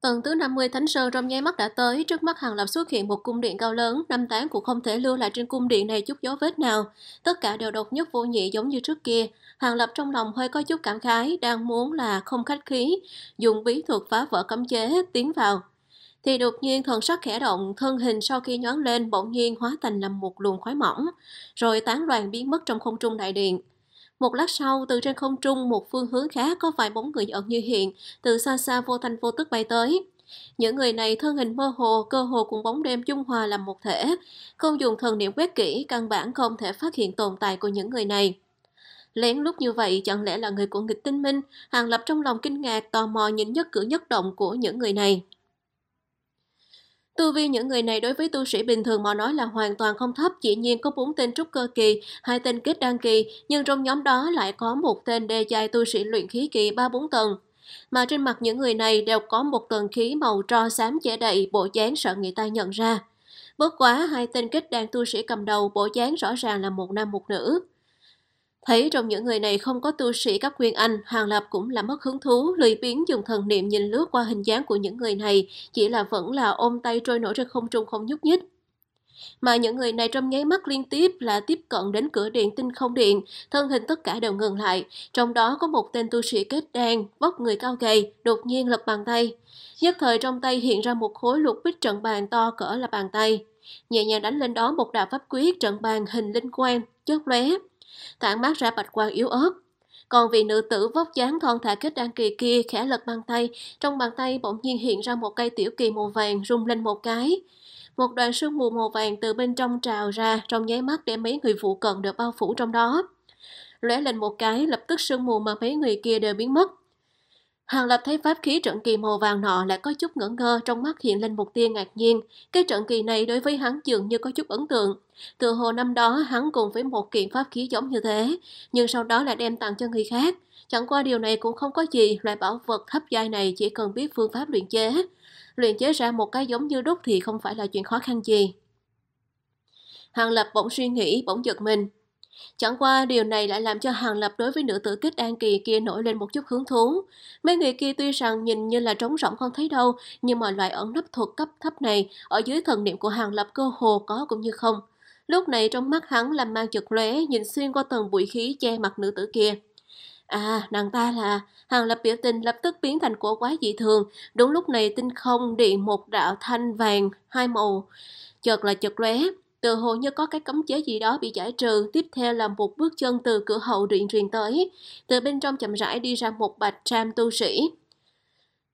Tầng thứ 50 Thánh Sơn trong nháy mắt đã tới, trước mắt Hàng Lập xuất hiện một cung điện cao lớn, năm tán cũng không thể lưu lại trên cung điện này chút dấu vết nào. Tất cả đều độc nhất vô nhị giống như trước kia. Hàng Lập trong lòng hơi có chút cảm khái, đang muốn là không khách khí, dùng bí thuật phá vỡ cấm chế, tiến vào. Thì đột nhiên thần sắc khẽ động, thân hình sau khi nhón lên bỗng nhiên hóa thành làm một luồng khói mỏng, rồi tán loạn biến mất trong không trung đại điện. Một lát sau, từ trên không trung một phương hướng khác có vài bóng người ẩn như hiện, từ xa xa vô thanh vô tức bay tới. Những người này thân hình mơ hồ, cơ hồ cùng bóng đêm chung hòa làm một thể. Không dùng thần niệm quét kỹ, căn bản không thể phát hiện tồn tại của những người này. Lén lúc như vậy chẳng lẽ là người của nghịch tinh minh, Hàng Lập trong lòng kinh ngạc tò mò nhìn nhất cử nhất động của những người này. Tu vi những người này đối với tu sĩ bình thường mà nói là hoàn toàn không thấp, chỉ nhiên có bốn tên trúc cơ kỳ, hai tên kết đăng kỳ, nhưng trong nhóm đó lại có một tên đề dài tu sĩ luyện khí kỳ 3-4 tầng. Mà trên mặt những người này đều có một tầng khí màu tro xám che đậy, bộ dáng sợ người ta nhận ra. Bất quá hai tên kết đan tu sĩ cầm đầu bộ dáng rõ ràng là một nam một nữ. Thấy trong những người này không có tu sĩ các quyền anh, Hàng Lập cũng là mất hứng thú, lười biến dùng thần niệm nhìn lướt qua hình dáng của những người này, chỉ là vẫn là ôm tay trôi nổi trên không trung không nhúc nhích. Mà những người này trong nháy mắt liên tiếp là tiếp cận đến cửa điện tinh không điện, thân hình tất cả đều ngừng lại, trong đó có một tên tu sĩ kết đan, vóc người cao gầy, đột nhiên lật bàn tay. Nhất thời trong tay hiện ra một khối lục bích trận bàn to cỡ là bàn tay. Nhẹ nhàng đánh lên đó một đạo pháp quyết trận bàn hình linh quang, chớp lóe tản mát ra bạch quang yếu ớt. Còn vị nữ tử vóc dáng thon thả kết đăng kỳ kia khẽ lật bàn tay, trong bàn tay bỗng nhiên hiện ra một cây tiểu kỳ màu vàng rung lên một cái. Một đoàn sương mù màu vàng từ bên trong trào ra trong nháy mắt để mấy người phụ cận được bao phủ trong đó. Lóe lên một cái, lập tức sương mù mà mấy người kia đều biến mất. Hàng Lập thấy pháp khí trận kỳ màu vàng nọ lại có chút ngỡ ngơ trong mắt hiện lên một tia ngạc nhiên. Cái trận kỳ này đối với hắn dường như có chút ấn tượng. Từ hồ năm đó hắn cùng với một kiện pháp khí giống như thế, nhưng sau đó lại đem tặng cho người khác. Chẳng qua điều này cũng không có gì, loại bảo vật thấp giai này chỉ cần biết phương pháp luyện chế. Luyện chế ra một cái giống như đúc thì không phải là chuyện khó khăn gì. Hàng Lập bỗng suy nghĩ, bỗng giật mình, Chẳng qua điều này lại làm cho Hàng Lập đối với nữ tử kích an kỳ kia nổi lên một chút hứng thú. Mấy người kia tuy rằng nhìn như là trống rỗng không thấy đâu, nhưng mà loại ẩn nấp thuộc cấp thấp này ở dưới thần niệm của Hàng Lập cơ hồ có cũng như không. Lúc này trong mắt hắn làm mang chật lóe nhìn xuyên qua tầng bụi khí che mặt nữ tử kia. À, nàng ta là... Hàng lập biểu tình lập tức biến thành cổ quái dị thường. Đúng lúc này tinh không điện một đạo thanh vàng, hai màu. Chợt là chợt lóe Tự hồ như có cái cấm chế gì đó bị giải trừ, tiếp theo là một bước chân từ cửa hậu điện truyền tới. Từ bên trong chậm rãi đi ra một bạch tram tu sĩ.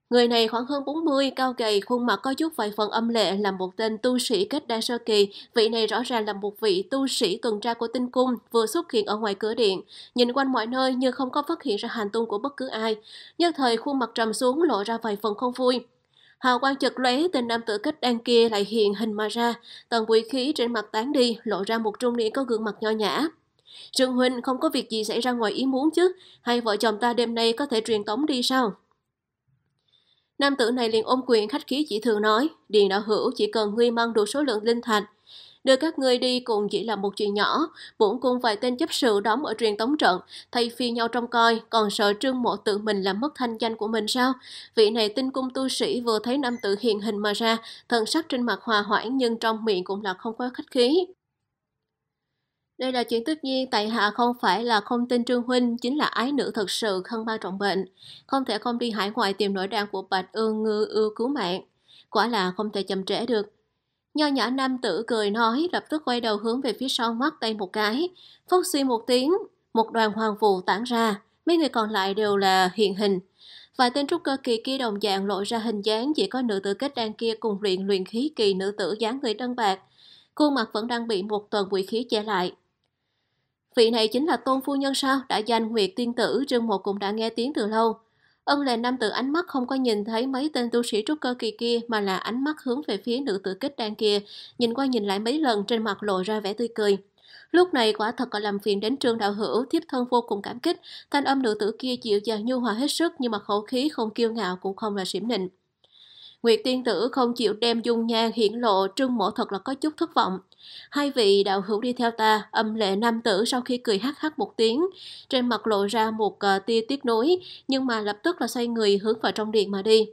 Người này khoảng hơn 40, cao gầy, khuôn mặt có chút vài phần âm lệ là một tên tu sĩ kết đa sơ kỳ. Vị này rõ ràng là một vị tu sĩ tuần tra của tinh cung vừa xuất hiện ở ngoài cửa điện. Nhìn quanh mọi nơi như không có phát hiện ra hành tung của bất cứ ai. Nhất thời khuôn mặt trầm xuống lộ ra vài phần không vui. Hào quang chật lóe từ nam tử cách đang kia lại hiện hình mà ra, tầng bụi khí trên mặt tán đi, lộ ra một trung niên có gương mặt nho nhã. Trương Huynh không có việc gì xảy ra ngoài ý muốn chứ, hay vợ chồng ta đêm nay có thể truyền tống đi sao? Nam tử này liền ôm quyền khách khí chỉ thường nói, Điền đạo hữu chỉ cần ngươi mang đủ số lượng linh thạch, Đưa các ngươi đi cùng chỉ là một chuyện nhỏ, bổn cung vài tên chấp sự đóng ở truyền tống trận, thay phi nhau trong coi, còn sợ trương mộ tự mình làm mất thanh danh của mình sao? Vị này tinh cung tu sĩ vừa thấy nam tử hiện hình mà ra, thần sắc trên mặt hòa hoãn nhưng trong miệng cũng là không có khách khí. Đây là chuyện tất nhiên tại hạ không phải là không tin Trương Huynh, chính là ái nữ thật sự khăn bao trọng bệnh. Không thể không đi hải ngoại tìm nỗi đau của Bạch Ương Ngư ưu cứu mạng. Quả là không thể chậm trễ được, Nho nhỏ nam tử cười nói lập tức quay đầu hướng về phía sau mắt tay một cái. Phốc suy một tiếng, một đoàn hoàng phù tản ra, mấy người còn lại đều là hiện hình. Vài tên trúc cơ kỳ kia đồng dạng lộ ra hình dáng chỉ có nữ tử kết đan kia cùng luyện luyện khí kỳ nữ tử dáng người đơn bạc. Khuôn mặt vẫn đang bị một tuần quỷ khí che lại. Vị này chính là tôn phu nhân sao, đã danh Nguyệt Tiên Tử, Trương Một cũng đã nghe tiếng từ lâu. Ân lề nam tử ánh mắt không có nhìn thấy mấy tên tu sĩ trúc cơ kỳ kia mà là ánh mắt hướng về phía nữ tử kích đang kia, nhìn qua nhìn lại mấy lần trên mặt lộ ra vẻ tươi cười. Lúc này quả thật có làm phiền đến trương đạo hữu, thiếp thân vô cùng cảm kích, thanh âm nữ tử kia chịu dàng nhu hòa hết sức nhưng mà khẩu khí không kiêu ngạo cũng không là xỉm nịnh. Nguyệt tiên tử không chịu đem dung nhan hiển lộ trương mộ thật là có chút thất vọng. Hai vị đạo hữu đi theo ta, âm lệ nam tử sau khi cười hắc hắc một tiếng, trên mặt lộ ra một ờ, tia tiếc nuối, nhưng mà lập tức là xoay người hướng vào trong điện mà đi.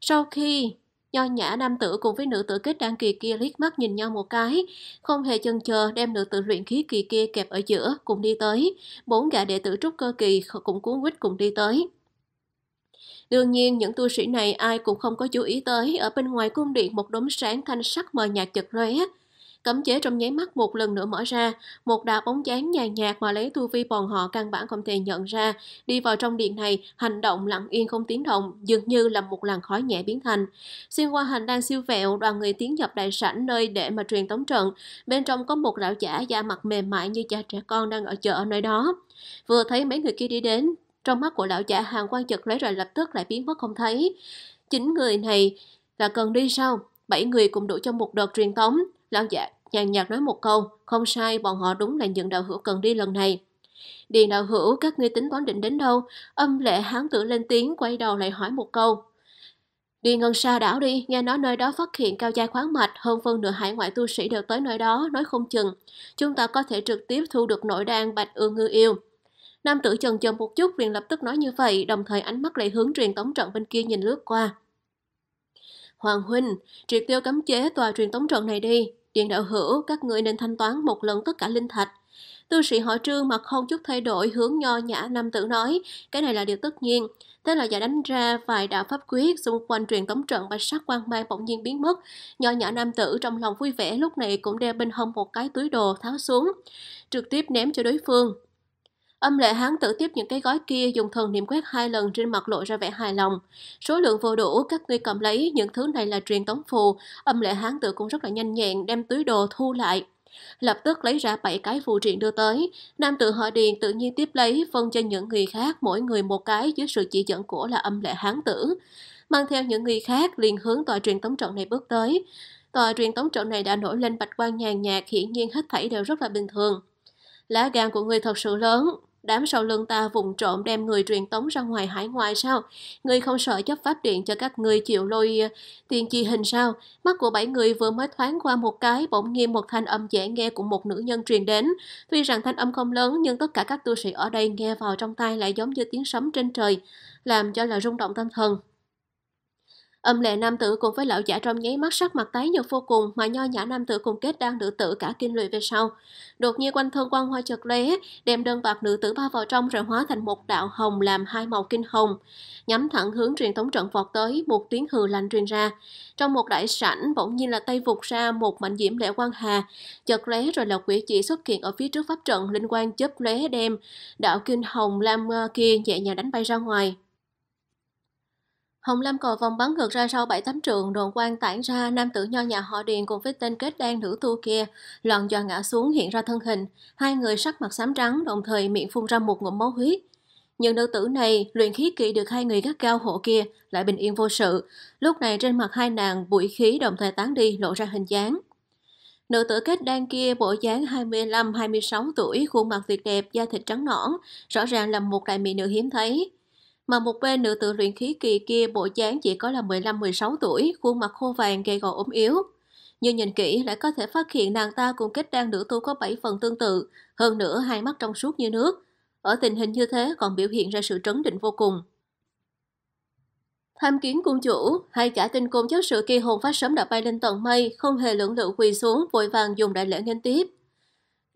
Sau khi nho nhã nam tử cùng với nữ tử kết đăng kỳ kia liếc mắt nhìn nhau một cái, không hề chần chờ đem nữ tử luyện khí kỳ kia kẹp ở giữa cùng đi tới, bốn gã đệ tử trúc cơ kỳ cũng cuốn quýt cùng đi tới. Đương nhiên, những tu sĩ này ai cũng không có chú ý tới, ở bên ngoài cung điện một đốm sáng thanh sắc mờ nhạt chật lóe, Cấm chế trong nháy mắt một lần nữa mở ra, một đạo bóng dáng nhàn nhạt mà lấy tu vi bọn họ căn bản không thể nhận ra, đi vào trong điện này, hành động lặng yên không tiếng động, dường như là một làn khói nhẹ biến thành. Xuyên qua hành đang siêu vẹo, đoàn người tiến nhập đại sảnh nơi để mà truyền tống trận, bên trong có một lão giả da mặt mềm mại như cha trẻ con đang ở chợ ở nơi đó. Vừa thấy mấy người kia đi đến, trong mắt của lão giả hàng quan chật lấy rồi lập tức lại biến mất không thấy. Chính người này là cần đi sao? Bảy người cùng đủ trong một đợt truyền tống. Lão giả nhàn nhạt nói một câu, không sai bọn họ đúng là những đạo hữu cần đi lần này. Điền đạo hữu các ngươi tính toán định đến đâu, âm lệ hán tử lên tiếng quay đầu lại hỏi một câu. Đi ngân xa đảo đi, nghe nói nơi đó phát hiện cao giai khoáng mạch, hơn phân nửa hải ngoại tu sĩ đều tới nơi đó, nói không chừng. Chúng ta có thể trực tiếp thu được nội đan bạch ương ngư yêu. Nam tử chần chờ một chút liền lập tức nói như vậy, đồng thời ánh mắt lại hướng truyền tống trận bên kia nhìn lướt qua. Hoàng huynh, triệt tiêu cấm chế tòa truyền tống trận này đi, Điện đạo hữu, các ngươi nên thanh toán một lần tất cả linh thạch. Tu sĩ họ trương mà không chút thay đổi hướng nho nhã nam tử nói, cái này là điều tất nhiên. Thế là giả đánh ra vài đạo pháp quyết xung quanh truyền tống trận và sắc quan mang bỗng nhiên biến mất. Nho nhã nam tử trong lòng vui vẻ lúc này cũng đeo bên hông một cái túi đồ tháo xuống. Trực tiếp ném cho đối phương, Âm lệ hán tự tiếp những cái gói kia dùng thần niệm quét hai lần trên mặt lộ ra vẻ hài lòng. Số lượng vô đủ, các ngươi cầm lấy, những thứ này là truyền tống phù. Âm lệ hán tự cũng rất là nhanh nhẹn đem túi đồ thu lại. Lập tức lấy ra bảy cái phù triện đưa tới. Nam tự họ điền tự nhiên tiếp lấy phân cho những người khác mỗi người một cái dưới sự chỉ dẫn của là âm lệ hán tử. Mang theo những người khác liền hướng tòa truyền tống trận này bước tới. Tòa truyền tống trận này đã nổi lên bạch quan nhàn nhạt, hiển nhiên hết thảy đều rất là bình thường lá gan của người thật sự lớn, Đám sau lưng ta vùng trộm đem người truyền tống ra ngoài hải ngoại sao? người không sợ chấp pháp điện cho các người chịu lôi à, tiền chi hình sao? Mắt của bảy người vừa mới thoáng qua một cái, bỗng nhiên một thanh âm dễ nghe của một nữ nhân truyền đến. Tuy rằng thanh âm không lớn, nhưng tất cả các tu sĩ ở đây nghe vào trong tai lại giống như tiếng sấm trên trời, làm cho là rung động tâm thần. Âm lệ nam tử cùng với lão giả trong nháy mắt sắc mặt tái nhợt vô cùng mà nho nhã nam tử cùng kết đang nữ tử cả kinh lụy về sau. Đột nhiên quanh thân quang hoa chợt lóe, đem đơn bạc nữ tử bao vào trong rồi hóa thành một đạo hồng làm hai màu kinh hồng, nhắm thẳng hướng truyền thống trận vọt tới, một tiếng hừ lạnh truyền ra. Trong một đại sảnh bỗng nhiên là tay vụt ra một mảnh diễm lệ quang hà, chợt lóe rồi là quỷ chỉ xuất hiện ở phía trước pháp trận linh quang chớp lóe đem đạo kinh hồng lam ờ, kia nhẹ nhàng đánh bay ra ngoài. Hồng Lam cò vòng bắn ngược ra sau bảy tấm trường, đồn quan tản ra, nam tử nho nhà họ Điền cùng với tên kết đan nữ tu kia, loạn dò ngã xuống hiện ra thân hình, hai người sắc mặt xám trắng đồng thời miệng phun ra một ngụm máu huyết. Nhưng nữ tử này, luyện khí kỵ được hai người gắt cao hộ kia, lại bình yên vô sự. Lúc này trên mặt hai nàng bụi khí đồng thời tán đi lộ ra hình dáng. Nữ tử kết đan kia bộ dáng 25-26 tuổi, khuôn mặt tuyệt đẹp, da thịt trắng nõn, rõ ràng là một đại mỹ nữ hiếm thấy. Mà một bên nữ tự luyện khí kỳ kia bộ dáng chỉ có là 15-16 tuổi, khuôn mặt khô vàng gầy gò ốm yếu. Nhưng nhìn kỹ lại có thể phát hiện nàng ta cùng kết đang nữ tu có 7 phần tương tự, hơn nữa hai mắt trong suốt như nước. Ở tình hình như thế còn biểu hiện ra sự trấn định vô cùng. Tham kiến cung chủ, hai cả tinh cung giáo sự kỳ hồn phát sớm đã bay lên tận mây, không hề lưỡng lự quỳ xuống, vội vàng dùng đại lễ nghênh tiếp.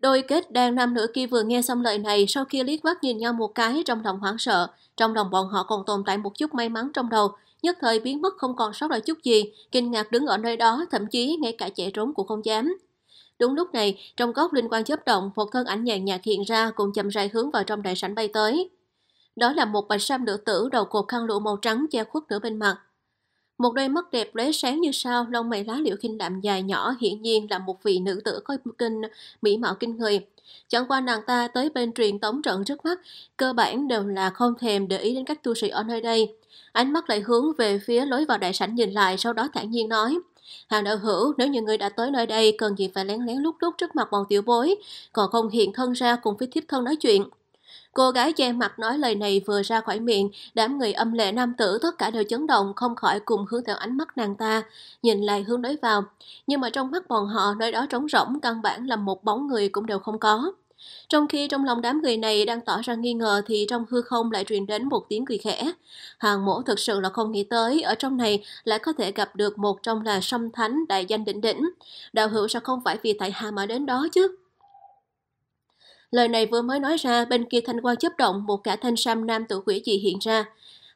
Đôi kết đang nam nữ kia vừa nghe xong lời này sau khi liếc mắt nhìn nhau một cái trong lòng hoảng sợ. Trong lòng bọn họ còn tồn tại một chút may mắn trong đầu, nhất thời biến mất không còn sót lại chút gì, kinh ngạc đứng ở nơi đó, thậm chí ngay cả chạy trốn cũng không dám. Đúng lúc này, trong góc liên quan chớp động, một thân ảnh nhàn nhạt hiện ra cùng chậm rãi hướng vào trong đại sảnh bay tới. Đó là một bạch sam nữ tử đầu cột khăn lụa màu trắng che khuất nửa bên mặt. Một đôi mắt đẹp lóe sáng như sao, lông mày lá liễu khinh đạm dài nhỏ hiển nhiên là một vị nữ tử có kinh mỹ mạo kinh người. Chẳng qua nàng ta tới bên truyền tống trận trước mắt, cơ bản đều là không thèm để ý đến các tu sĩ ở nơi đây. Ánh mắt lại hướng về phía lối vào đại sảnh nhìn lại, sau đó thản nhiên nói. Hàng đạo hữu, nếu như người đã tới nơi đây, cần gì phải lén lén lút lút trước mặt bọn tiểu bối, còn không hiện thân ra cùng với thiếp thân nói chuyện. Cô gái che mặt nói lời này vừa ra khỏi miệng, đám người âm lệ nam tử tất cả đều chấn động không khỏi cùng hướng theo ánh mắt nàng ta, nhìn lại hướng đối vào. Nhưng mà trong mắt bọn họ nơi đó trống rỗng căn bản là một bóng người cũng đều không có. Trong khi trong lòng đám người này đang tỏ ra nghi ngờ thì trong hư không lại truyền đến một tiếng cười khẽ. Hàng mổ thực sự là không nghĩ tới, ở trong này lại có thể gặp được một trong là sâm thánh đại danh đỉnh đỉnh. Đạo hữu sao không phải vì tại hà mà đến đó chứ? Lời này vừa mới nói ra, bên kia thanh quan chấp động một cả thanh sam nam tử quỷ dị hiện ra.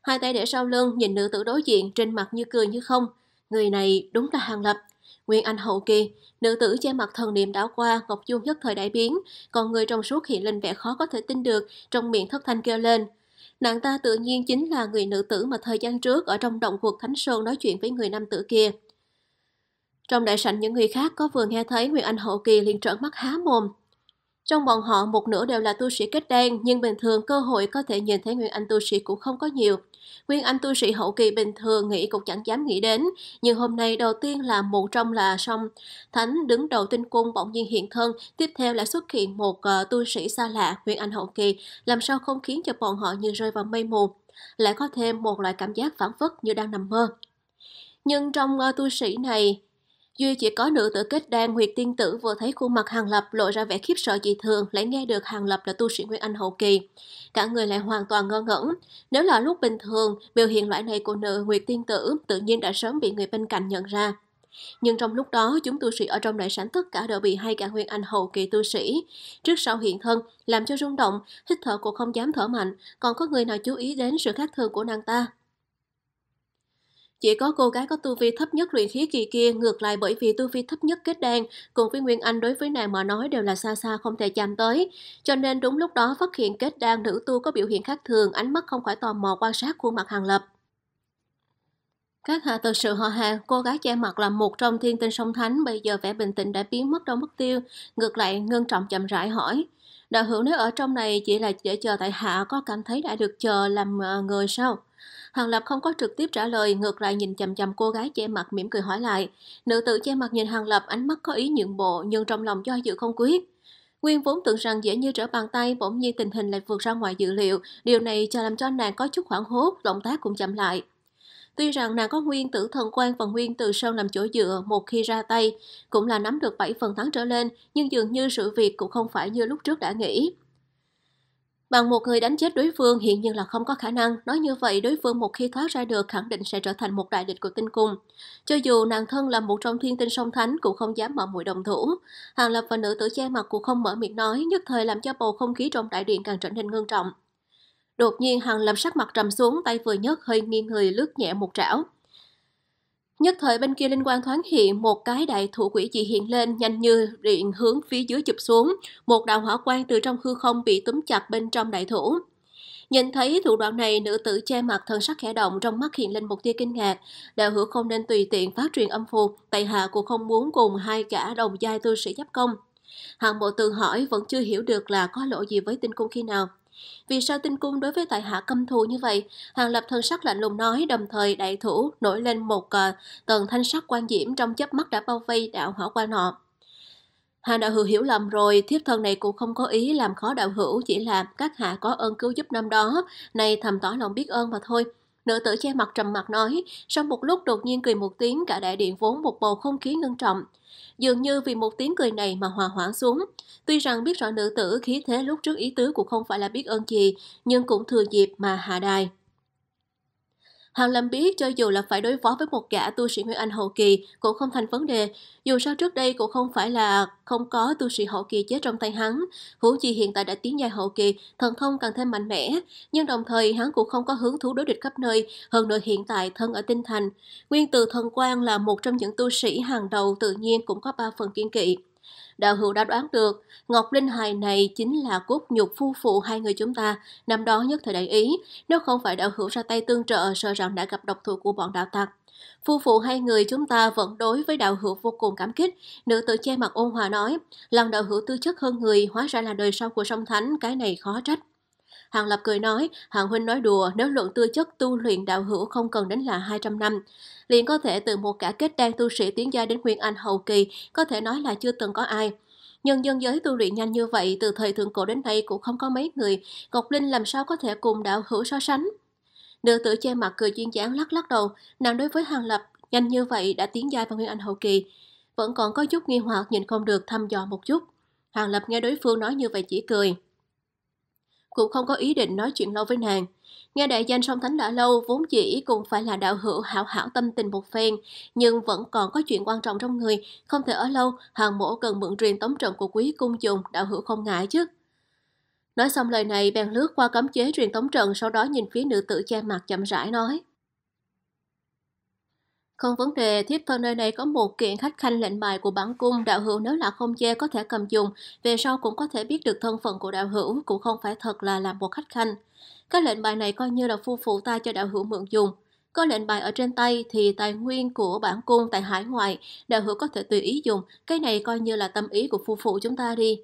Hai tay để sau lưng, nhìn nữ tử đối diện, trên mặt như cười như không. Người này đúng là hàng lập. Nguyên Anh hậu kỳ, nữ tử che mặt thần niệm đảo qua, Ngọc Dung nhất thời đại biến, còn người trong suốt hiện lên vẻ khó có thể tin được, trong miệng thất thanh kêu lên. Nàng ta tự nhiên chính là người nữ tử mà thời gian trước ở trong động cuộc Thánh Sơn nói chuyện với người nam tử kia. Trong đại sảnh những người khác có vừa nghe thấy nguyễn Anh hậu kỳ liền trợn mắt há mồm, trong bọn họ, một nửa đều là tu sĩ kết đen nhưng bình thường cơ hội có thể nhìn thấy Nguyên Anh tu sĩ cũng không có nhiều. Nguyên Anh tu sĩ hậu kỳ bình thường nghĩ cũng chẳng dám nghĩ đến, nhưng hôm nay đầu tiên là một trong là song Thánh đứng đầu tinh cung bỗng nhiên hiện thân, tiếp theo lại xuất hiện một uh, tu sĩ xa lạ, Nguyên Anh hậu kỳ, làm sao không khiến cho bọn họ như rơi vào mây mù. Lại có thêm một loại cảm giác phản phất như đang nằm mơ. Nhưng trong uh, tu sĩ này, Duy chỉ có nữ tử kết đan nguyệt tiên tử vừa thấy khuôn mặt Hàng Lập lộ ra vẻ khiếp sợ dị thường, lại nghe được Hàng Lập là tu sĩ Nguyên Anh hậu kỳ. Cả người lại hoàn toàn ngơ ngẩn. Nếu là lúc bình thường, biểu hiện loại này của nữ nguyệt tiên tử tự nhiên đã sớm bị người bên cạnh nhận ra. Nhưng trong lúc đó, chúng tu sĩ ở trong đại sản tất cả đều bị hai cả Nguyên Anh hậu kỳ tu sĩ. Trước sau hiện thân, làm cho rung động, hít thở cũng không dám thở mạnh, còn có người nào chú ý đến sự khác thường của nàng ta, chỉ có cô gái có tu vi thấp nhất luyện khí kỳ kia ngược lại bởi vì tu vi thấp nhất kết đan cùng với Nguyên Anh đối với nàng mà nói đều là xa xa không thể chạm tới. Cho nên đúng lúc đó phát hiện kết đan nữ tu có biểu hiện khác thường, ánh mắt không khỏi tò mò quan sát khuôn mặt hàng lập. Các hạ thực sự họ hàng, cô gái che mặt là một trong thiên tinh sông thánh, bây giờ vẻ bình tĩnh đã biến mất đâu mất tiêu, ngược lại ngân trọng chậm rãi hỏi. Đạo hữu nếu ở trong này chỉ là để chờ tại hạ có cảm thấy đã được chờ làm ờ, người sao? Hàng Lập không có trực tiếp trả lời, ngược lại nhìn chằm chằm cô gái che mặt mỉm cười hỏi lại. Nữ tử che mặt nhìn Hàng Lập ánh mắt có ý nhượng bộ nhưng trong lòng do dự không quyết. Nguyên vốn tưởng rằng dễ như trở bàn tay, bỗng nhiên tình hình lại vượt ra ngoài dự liệu, điều này cho làm cho nàng có chút hoảng hốt, động tác cũng chậm lại. Tuy rằng nàng có nguyên tử thần quan và nguyên từ sơn làm chỗ dựa một khi ra tay, cũng là nắm được 7 phần thắng trở lên, nhưng dường như sự việc cũng không phải như lúc trước đã nghĩ. Bằng một người đánh chết đối phương hiện nhiên là không có khả năng, nói như vậy đối phương một khi thoát ra được khẳng định sẽ trở thành một đại địch của tinh cung. Cho dù nàng thân là một trong thiên tinh song thánh cũng không dám mở mũi đồng thủ. Hàng Lập và nữ tử che mặt cũng không mở miệng nói, nhất thời làm cho bầu không khí trong đại điện càng trở nên ngưng trọng. Đột nhiên Hàng Lập sắc mặt trầm xuống, tay vừa nhấc hơi nghiêng người lướt nhẹ một trảo. Nhất thời bên kia linh quan thoáng hiện, một cái đại thủ quỷ dị hiện lên nhanh như điện hướng phía dưới chụp xuống, một đạo hỏa quang từ trong hư không bị túm chặt bên trong đại thủ. Nhìn thấy thủ đoạn này, nữ tử che mặt thân sắc khẽ động trong mắt hiện lên một tia kinh ngạc. Đạo hữu không nên tùy tiện phát truyền âm phù, tại hạ cũng không muốn cùng hai cả đồng giai tu sĩ giáp công. Hàng bộ tự hỏi vẫn chưa hiểu được là có lỗi gì với tinh cung khi nào, vì sao tinh cung đối với tại hạ căm thù như vậy? Hàng Lập thân sắc lạnh lùng nói, đồng thời đại thủ nổi lên một cờ, tầng thanh sắc quan diễm trong chớp mắt đã bao vây đạo hỏa quan nọ. Hàng đạo hữu hiểu lầm rồi, thiếp thân này cũng không có ý làm khó đạo hữu, chỉ là các hạ có ơn cứu giúp năm đó, nay thầm tỏ lòng biết ơn mà thôi. Nữ tử che mặt trầm mặt nói, sau một lúc đột nhiên cười một tiếng cả đại điện vốn một bầu không khí ngưng trọng. Dường như vì một tiếng cười này mà hòa hoãn xuống. Tuy rằng biết rõ nữ tử khí thế lúc trước ý tứ cũng không phải là biết ơn gì, nhưng cũng thừa dịp mà hạ đài. Hàng Lâm biết cho dù là phải đối phó với một gã tu sĩ Nguyên Anh hậu kỳ cũng không thành vấn đề, dù sao trước đây cũng không phải là không có tu sĩ hậu kỳ chết trong tay hắn. Huống chi hiện tại đã tiến giai hậu kỳ, thần thông càng thêm mạnh mẽ, nhưng đồng thời hắn cũng không có hứng thú đối địch khắp nơi, hơn nữa hiện tại thân ở tinh thành. Nguyên từ thần quan là một trong những tu sĩ hàng đầu tự nhiên cũng có ba phần kiên kỵ đạo hữu đã đoán được, Ngọc Linh hài này chính là cốt nhục phu phụ hai người chúng ta, năm đó nhất thời đại ý, nếu không phải đạo hữu ra tay tương trợ sợ rằng đã gặp độc thủ của bọn đạo tặc. Phu phụ hai người chúng ta vẫn đối với đạo hữu vô cùng cảm kích, nữ tử che mặt ôn hòa nói, lần đạo hữu tư chất hơn người hóa ra là đời sau của sông thánh, cái này khó trách. Hàng Lập cười nói, Hàng Huynh nói đùa, nếu luận tư chất tu luyện đạo hữu không cần đến là 200 năm. Liền có thể từ một cả kết đan tu sĩ tiến gia đến Nguyên Anh hậu kỳ, có thể nói là chưa từng có ai. Nhân dân giới tu luyện nhanh như vậy từ thời thượng cổ đến nay cũng không có mấy người, Ngọc Linh làm sao có thể cùng đạo hữu so sánh. Nữ tử che mặt cười duyên dáng lắc lắc đầu, nàng đối với Hàng Lập nhanh như vậy đã tiến giai vào Nguyên Anh hậu kỳ. Vẫn còn có chút nghi hoặc nhìn không được thăm dò một chút. Hàng Lập nghe đối phương nói như vậy chỉ cười cũng không có ý định nói chuyện lâu với nàng. Nghe đại danh song thánh đã lâu vốn chỉ cũng phải là đạo hữu hảo hảo tâm tình một phen, nhưng vẫn còn có chuyện quan trọng trong người, không thể ở lâu, hàng mổ cần mượn truyền tống trận của quý cung dùng, đạo hữu không ngại chứ. Nói xong lời này bèn lướt qua cấm chế truyền tống trận sau đó nhìn phía nữ tử che mặt chậm rãi nói. Không vấn đề, thiếp thân nơi này có một kiện khách khanh lệnh bài của bản cung, đạo hữu nếu là không chê có thể cầm dùng, về sau cũng có thể biết được thân phận của đạo hữu, cũng không phải thật là làm một khách khanh. Các lệnh bài này coi như là phu phụ ta cho đạo hữu mượn dùng. Có lệnh bài ở trên tay thì tài nguyên của bản cung tại hải ngoại, đạo hữu có thể tùy ý dùng, cái này coi như là tâm ý của phu phụ chúng ta đi.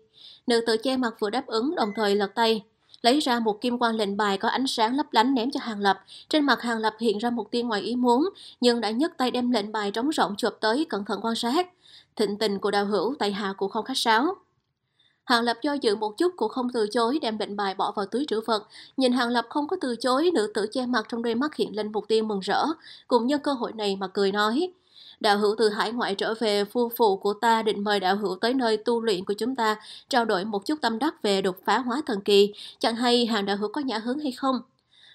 Nữ tự che mặt vừa đáp ứng đồng thời lật tay, lấy ra một kim quang lệnh bài có ánh sáng lấp lánh ném cho Hàng Lập. Trên mặt Hàng Lập hiện ra một tia ngoài ý muốn, nhưng đã nhấc tay đem lệnh bài trống rỗng chụp tới cẩn thận quan sát. Thịnh tình của đào hữu tại hạ cũng không khách sáo. Hàng Lập do dự một chút cũng không từ chối đem lệnh bài bỏ vào túi trữ vật. Nhìn Hàng Lập không có từ chối, nữ tử che mặt trong đôi mắt hiện lên một tia mừng rỡ, cùng nhân cơ hội này mà cười nói. Đạo hữu từ hải ngoại trở về, phu phụ của ta định mời đạo hữu tới nơi tu luyện của chúng ta, trao đổi một chút tâm đắc về đột phá hóa thần kỳ. Chẳng hay hàng đạo hữu có nhã hứng hay không?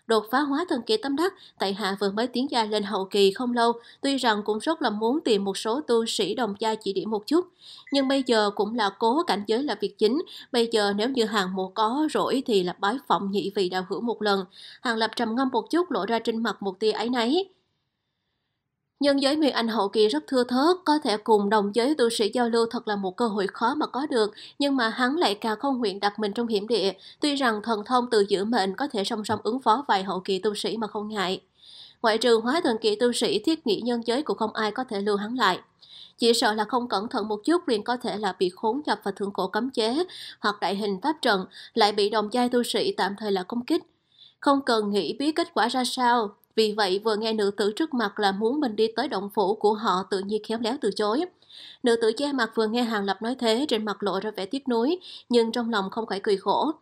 đột phá hóa thần kỳ tâm đắc, tại hạ vừa mới tiến gia lên hậu kỳ không lâu, tuy rằng cũng rất là muốn tìm một số tu sĩ đồng gia chỉ điểm một chút. Nhưng bây giờ cũng là cố cảnh giới là việc chính, bây giờ nếu như hàng mùa có rỗi thì là bái phỏng nhị vị đạo hữu một lần. Hàng lập trầm ngâm một chút lộ ra trên mặt một tia ấy nấy. Nhân giới Nguyên Anh hậu kỳ rất thưa thớt, có thể cùng đồng giới tu sĩ giao lưu thật là một cơ hội khó mà có được, nhưng mà hắn lại càng không nguyện đặt mình trong hiểm địa, tuy rằng thần thông từ giữ mệnh có thể song song ứng phó vài hậu kỳ tu sĩ mà không ngại. Ngoại trừ hóa thần kỳ tu sĩ thiết nghĩ nhân giới cũng không ai có thể lưu hắn lại. Chỉ sợ là không cẩn thận một chút liền có thể là bị khốn nhập và thượng cổ cấm chế, hoặc đại hình pháp trận, lại bị đồng giai tu sĩ tạm thời là công kích. Không cần nghĩ biết kết quả ra sao, vì vậy, vừa nghe nữ tử trước mặt là muốn mình đi tới động phủ của họ tự nhiên khéo léo từ chối. Nữ tử che mặt vừa nghe Hàng Lập nói thế, trên mặt lộ ra vẻ tiếc nuối, nhưng trong lòng không khỏi cười khổ.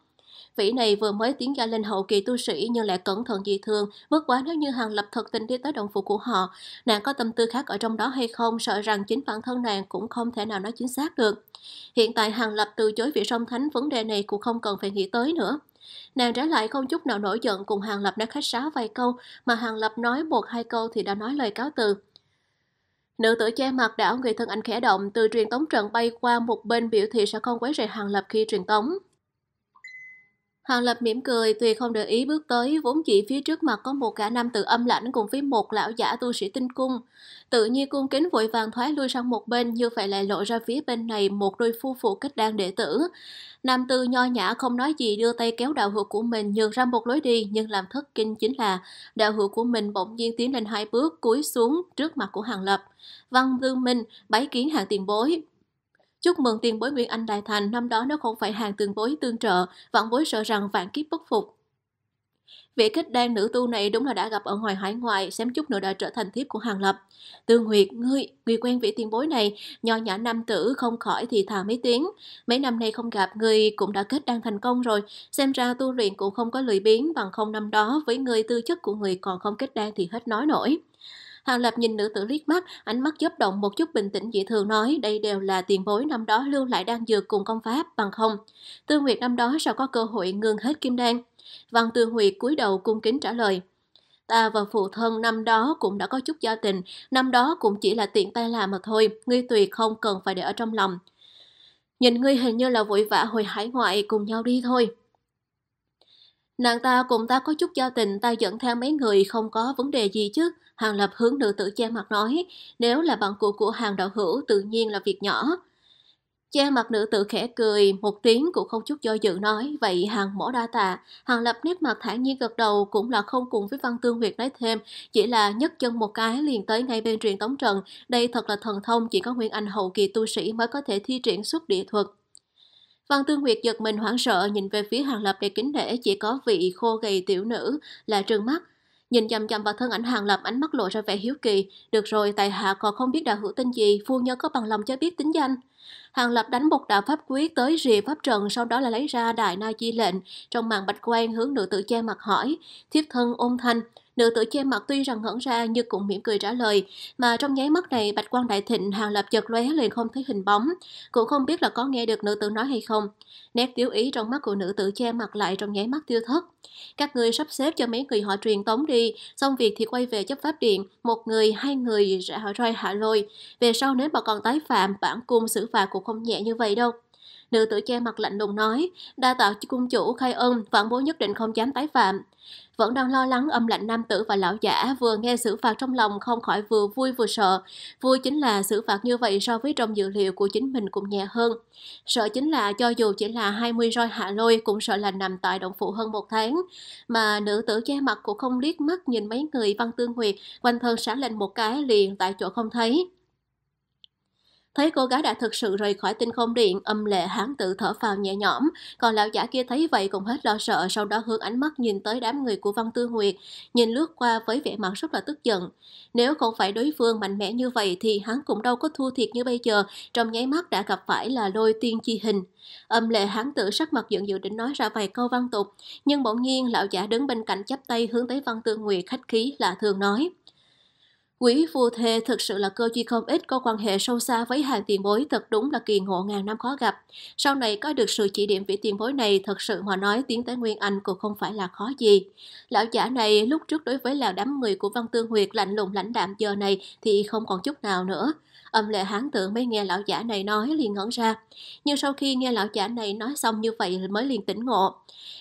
Vị này vừa mới tiến ra lên hậu kỳ tu sĩ nhưng lại cẩn thận dị thường, bất quá nếu như Hàng Lập thật tình đi tới động phủ của họ, nàng có tâm tư khác ở trong đó hay không, sợ rằng chính bản thân nàng cũng không thể nào nói chính xác được. Hiện tại Hàng Lập từ chối vị song thánh vấn đề này cũng không cần phải nghĩ tới nữa. Nàng trả lại không chút nào nổi giận cùng Hàng Lập nói khách sáo vài câu, mà Hàng Lập nói một hai câu thì đã nói lời cáo từ. Nữ tử che mặt đảo người thân anh khẽ động từ truyền tống trận bay qua một bên biểu thị sẽ không quấy rầy Hàng Lập khi truyền tống, Hàng Lập mỉm cười, tuy không để ý bước tới, vốn chỉ phía trước mặt có một cả nam tử âm lãnh cùng với một lão giả tu sĩ tinh cung. Tự nhiên cung kính vội vàng thoái lui sang một bên, như vậy lại lộ ra phía bên này một đôi phu phụ kết đan đệ tử. Nam tử nho nhã không nói gì đưa tay kéo đạo hữu của mình nhường ra một lối đi, nhưng làm thất kinh chính là đạo hữu của mình bỗng nhiên tiến lên hai bước cúi xuống trước mặt của Hàng Lập. Văn Vương Minh bái kiến hàng tiền bối, Chúc mừng tiền bối Nguyễn Anh Đại Thành, năm đó nó không phải hàng tương bối tương trợ, vạn bối sợ rằng vạn kiếp bất phục. Vị kết đan nữ tu này đúng là đã gặp ở ngoài hải ngoại, xém chút nữa đã trở thành thiếp của Hàng Lập. Tương Nguyệt, ngươi, người quen vị tiền bối này, nho nhã nam tử không khỏi thì thà mấy tiếng. Mấy năm nay không gặp, ngươi cũng đã kết đan thành công rồi. Xem ra tu luyện cũng không có lười biến bằng không năm đó với ngươi tư chất của người còn không kết đan thì hết nói nổi. Hàng Lập nhìn nữ tử liếc mắt, ánh mắt chớp động một chút bình tĩnh dị thường nói đây đều là tiền bối năm đó lưu lại đang dược cùng công pháp, bằng không. Tư Nguyệt năm đó sao có cơ hội ngưng hết kim đan? Văn Tư Nguyệt cúi đầu cung kính trả lời. Ta và phụ thân năm đó cũng đã có chút giao tình, năm đó cũng chỉ là tiện tay làm mà thôi, ngươi tùy không cần phải để ở trong lòng. Nhìn ngươi hình như là vội vã hồi hải ngoại cùng nhau đi thôi. Nàng ta cùng ta có chút giao tình ta dẫn theo mấy người không có vấn đề gì chứ. Hàng Lập hướng nữ tử che mặt nói, nếu là bạn cũ của hàng đạo hữu tự nhiên là việc nhỏ. Che mặt nữ tử khẽ cười, một tiếng cũng không chút do dự nói, vậy hàng mỏ đa tạ. Hàng Lập nét mặt thản nhiên gật đầu cũng là không cùng với Văn Tương Nguyệt nói thêm, chỉ là nhấc chân một cái liền tới ngay bên truyền tống trận. Đây thật là thần thông chỉ có nguyên anh hậu kỳ tu sĩ mới có thể thi triển xuất địa thuật. Văn Tương Nguyệt giật mình hoảng sợ nhìn về phía Hàng Lập để kính nể chỉ có vị khô gầy tiểu nữ là trừng mắt. Nhìn chằm chằm vào thân ảnh Hàng Lập ánh mắt lộ ra vẻ hiếu kỳ. Được rồi, tại hạ còn không biết đạo hữu tên gì, phu nhân có bằng lòng cho biết tính danh. Hàng Lập đánh một đạo pháp quyết tới rìa pháp trận sau đó là lấy ra đại na chi lệnh. Trong màn bạch quan hướng nữ tử che mặt hỏi, thiếp thân ôn thanh, Nữ tử che mặt tuy rằng ngẩn ra nhưng cũng mỉm cười trả lời, mà trong nháy mắt này bạch quan đại thịnh hàng lập chợt lóe liền không thấy hình bóng, cũng không biết là có nghe được nữ tử nói hay không. Nét tiêu ý trong mắt của nữ tử che mặt lại trong nháy mắt tiêu thất. Các người sắp xếp cho mấy người họ truyền tống đi, xong việc thì quay về chấp pháp điện, một người, hai người ra roi hạ lôi. Về sau nếu mà còn tái phạm, bản cung xử phạt cũng không nhẹ như vậy đâu nữ tử che mặt lạnh lùng nói, đa tạo cung chủ khai ơn, vãn bố nhất định không dám tái phạm. Vẫn đang lo lắng âm lạnh nam tử và lão giả vừa nghe xử phạt trong lòng không khỏi vừa vui vừa sợ. Vui chính là xử phạt như vậy so với trong dự liệu của chính mình cũng nhẹ hơn. Sợ chính là cho dù chỉ là 20 roi hạ lôi cũng sợ là nằm tại động phụ hơn một tháng. Mà nữ tử che mặt cũng không liếc mắt nhìn mấy người văn tương nguyệt, quanh thân sáng lên một cái liền tại chỗ không thấy. Thấy cô gái đã thực sự rời khỏi tinh không điện, âm lệ hán tự thở phào nhẹ nhõm. Còn lão giả kia thấy vậy cũng hết lo sợ, sau đó hướng ánh mắt nhìn tới đám người của Văn Tư Nguyệt, nhìn lướt qua với vẻ mặt rất là tức giận. Nếu không phải đối phương mạnh mẽ như vậy thì hắn cũng đâu có thua thiệt như bây giờ, trong nháy mắt đã gặp phải là lôi tiên chi hình. Âm lệ hán tự sắc mặt giận dữ định nói ra vài câu văn tục, nhưng bỗng nhiên lão giả đứng bên cạnh chắp tay hướng tới Văn Tư Nguyệt khách khí lạ thường nói. Quý phù thề thực sự là cơ duy không ít có quan hệ sâu xa với hàng tiền bối thật đúng là kỳ ngộ ngàn năm khó gặp. Sau này có được sự chỉ điểm vị tiền bối này thật sự mà nói tiếng tới Nguyên Anh cũng không phải là khó gì. Lão giả này lúc trước đối với là đám người của Văn Tương Huyệt lạnh lùng lãnh đạm giờ này thì không còn chút nào nữa. Âm lệ hán tượng mới nghe lão giả này nói liền ngẩn ra. Nhưng sau khi nghe lão giả này nói xong như vậy mới liền tỉnh ngộ.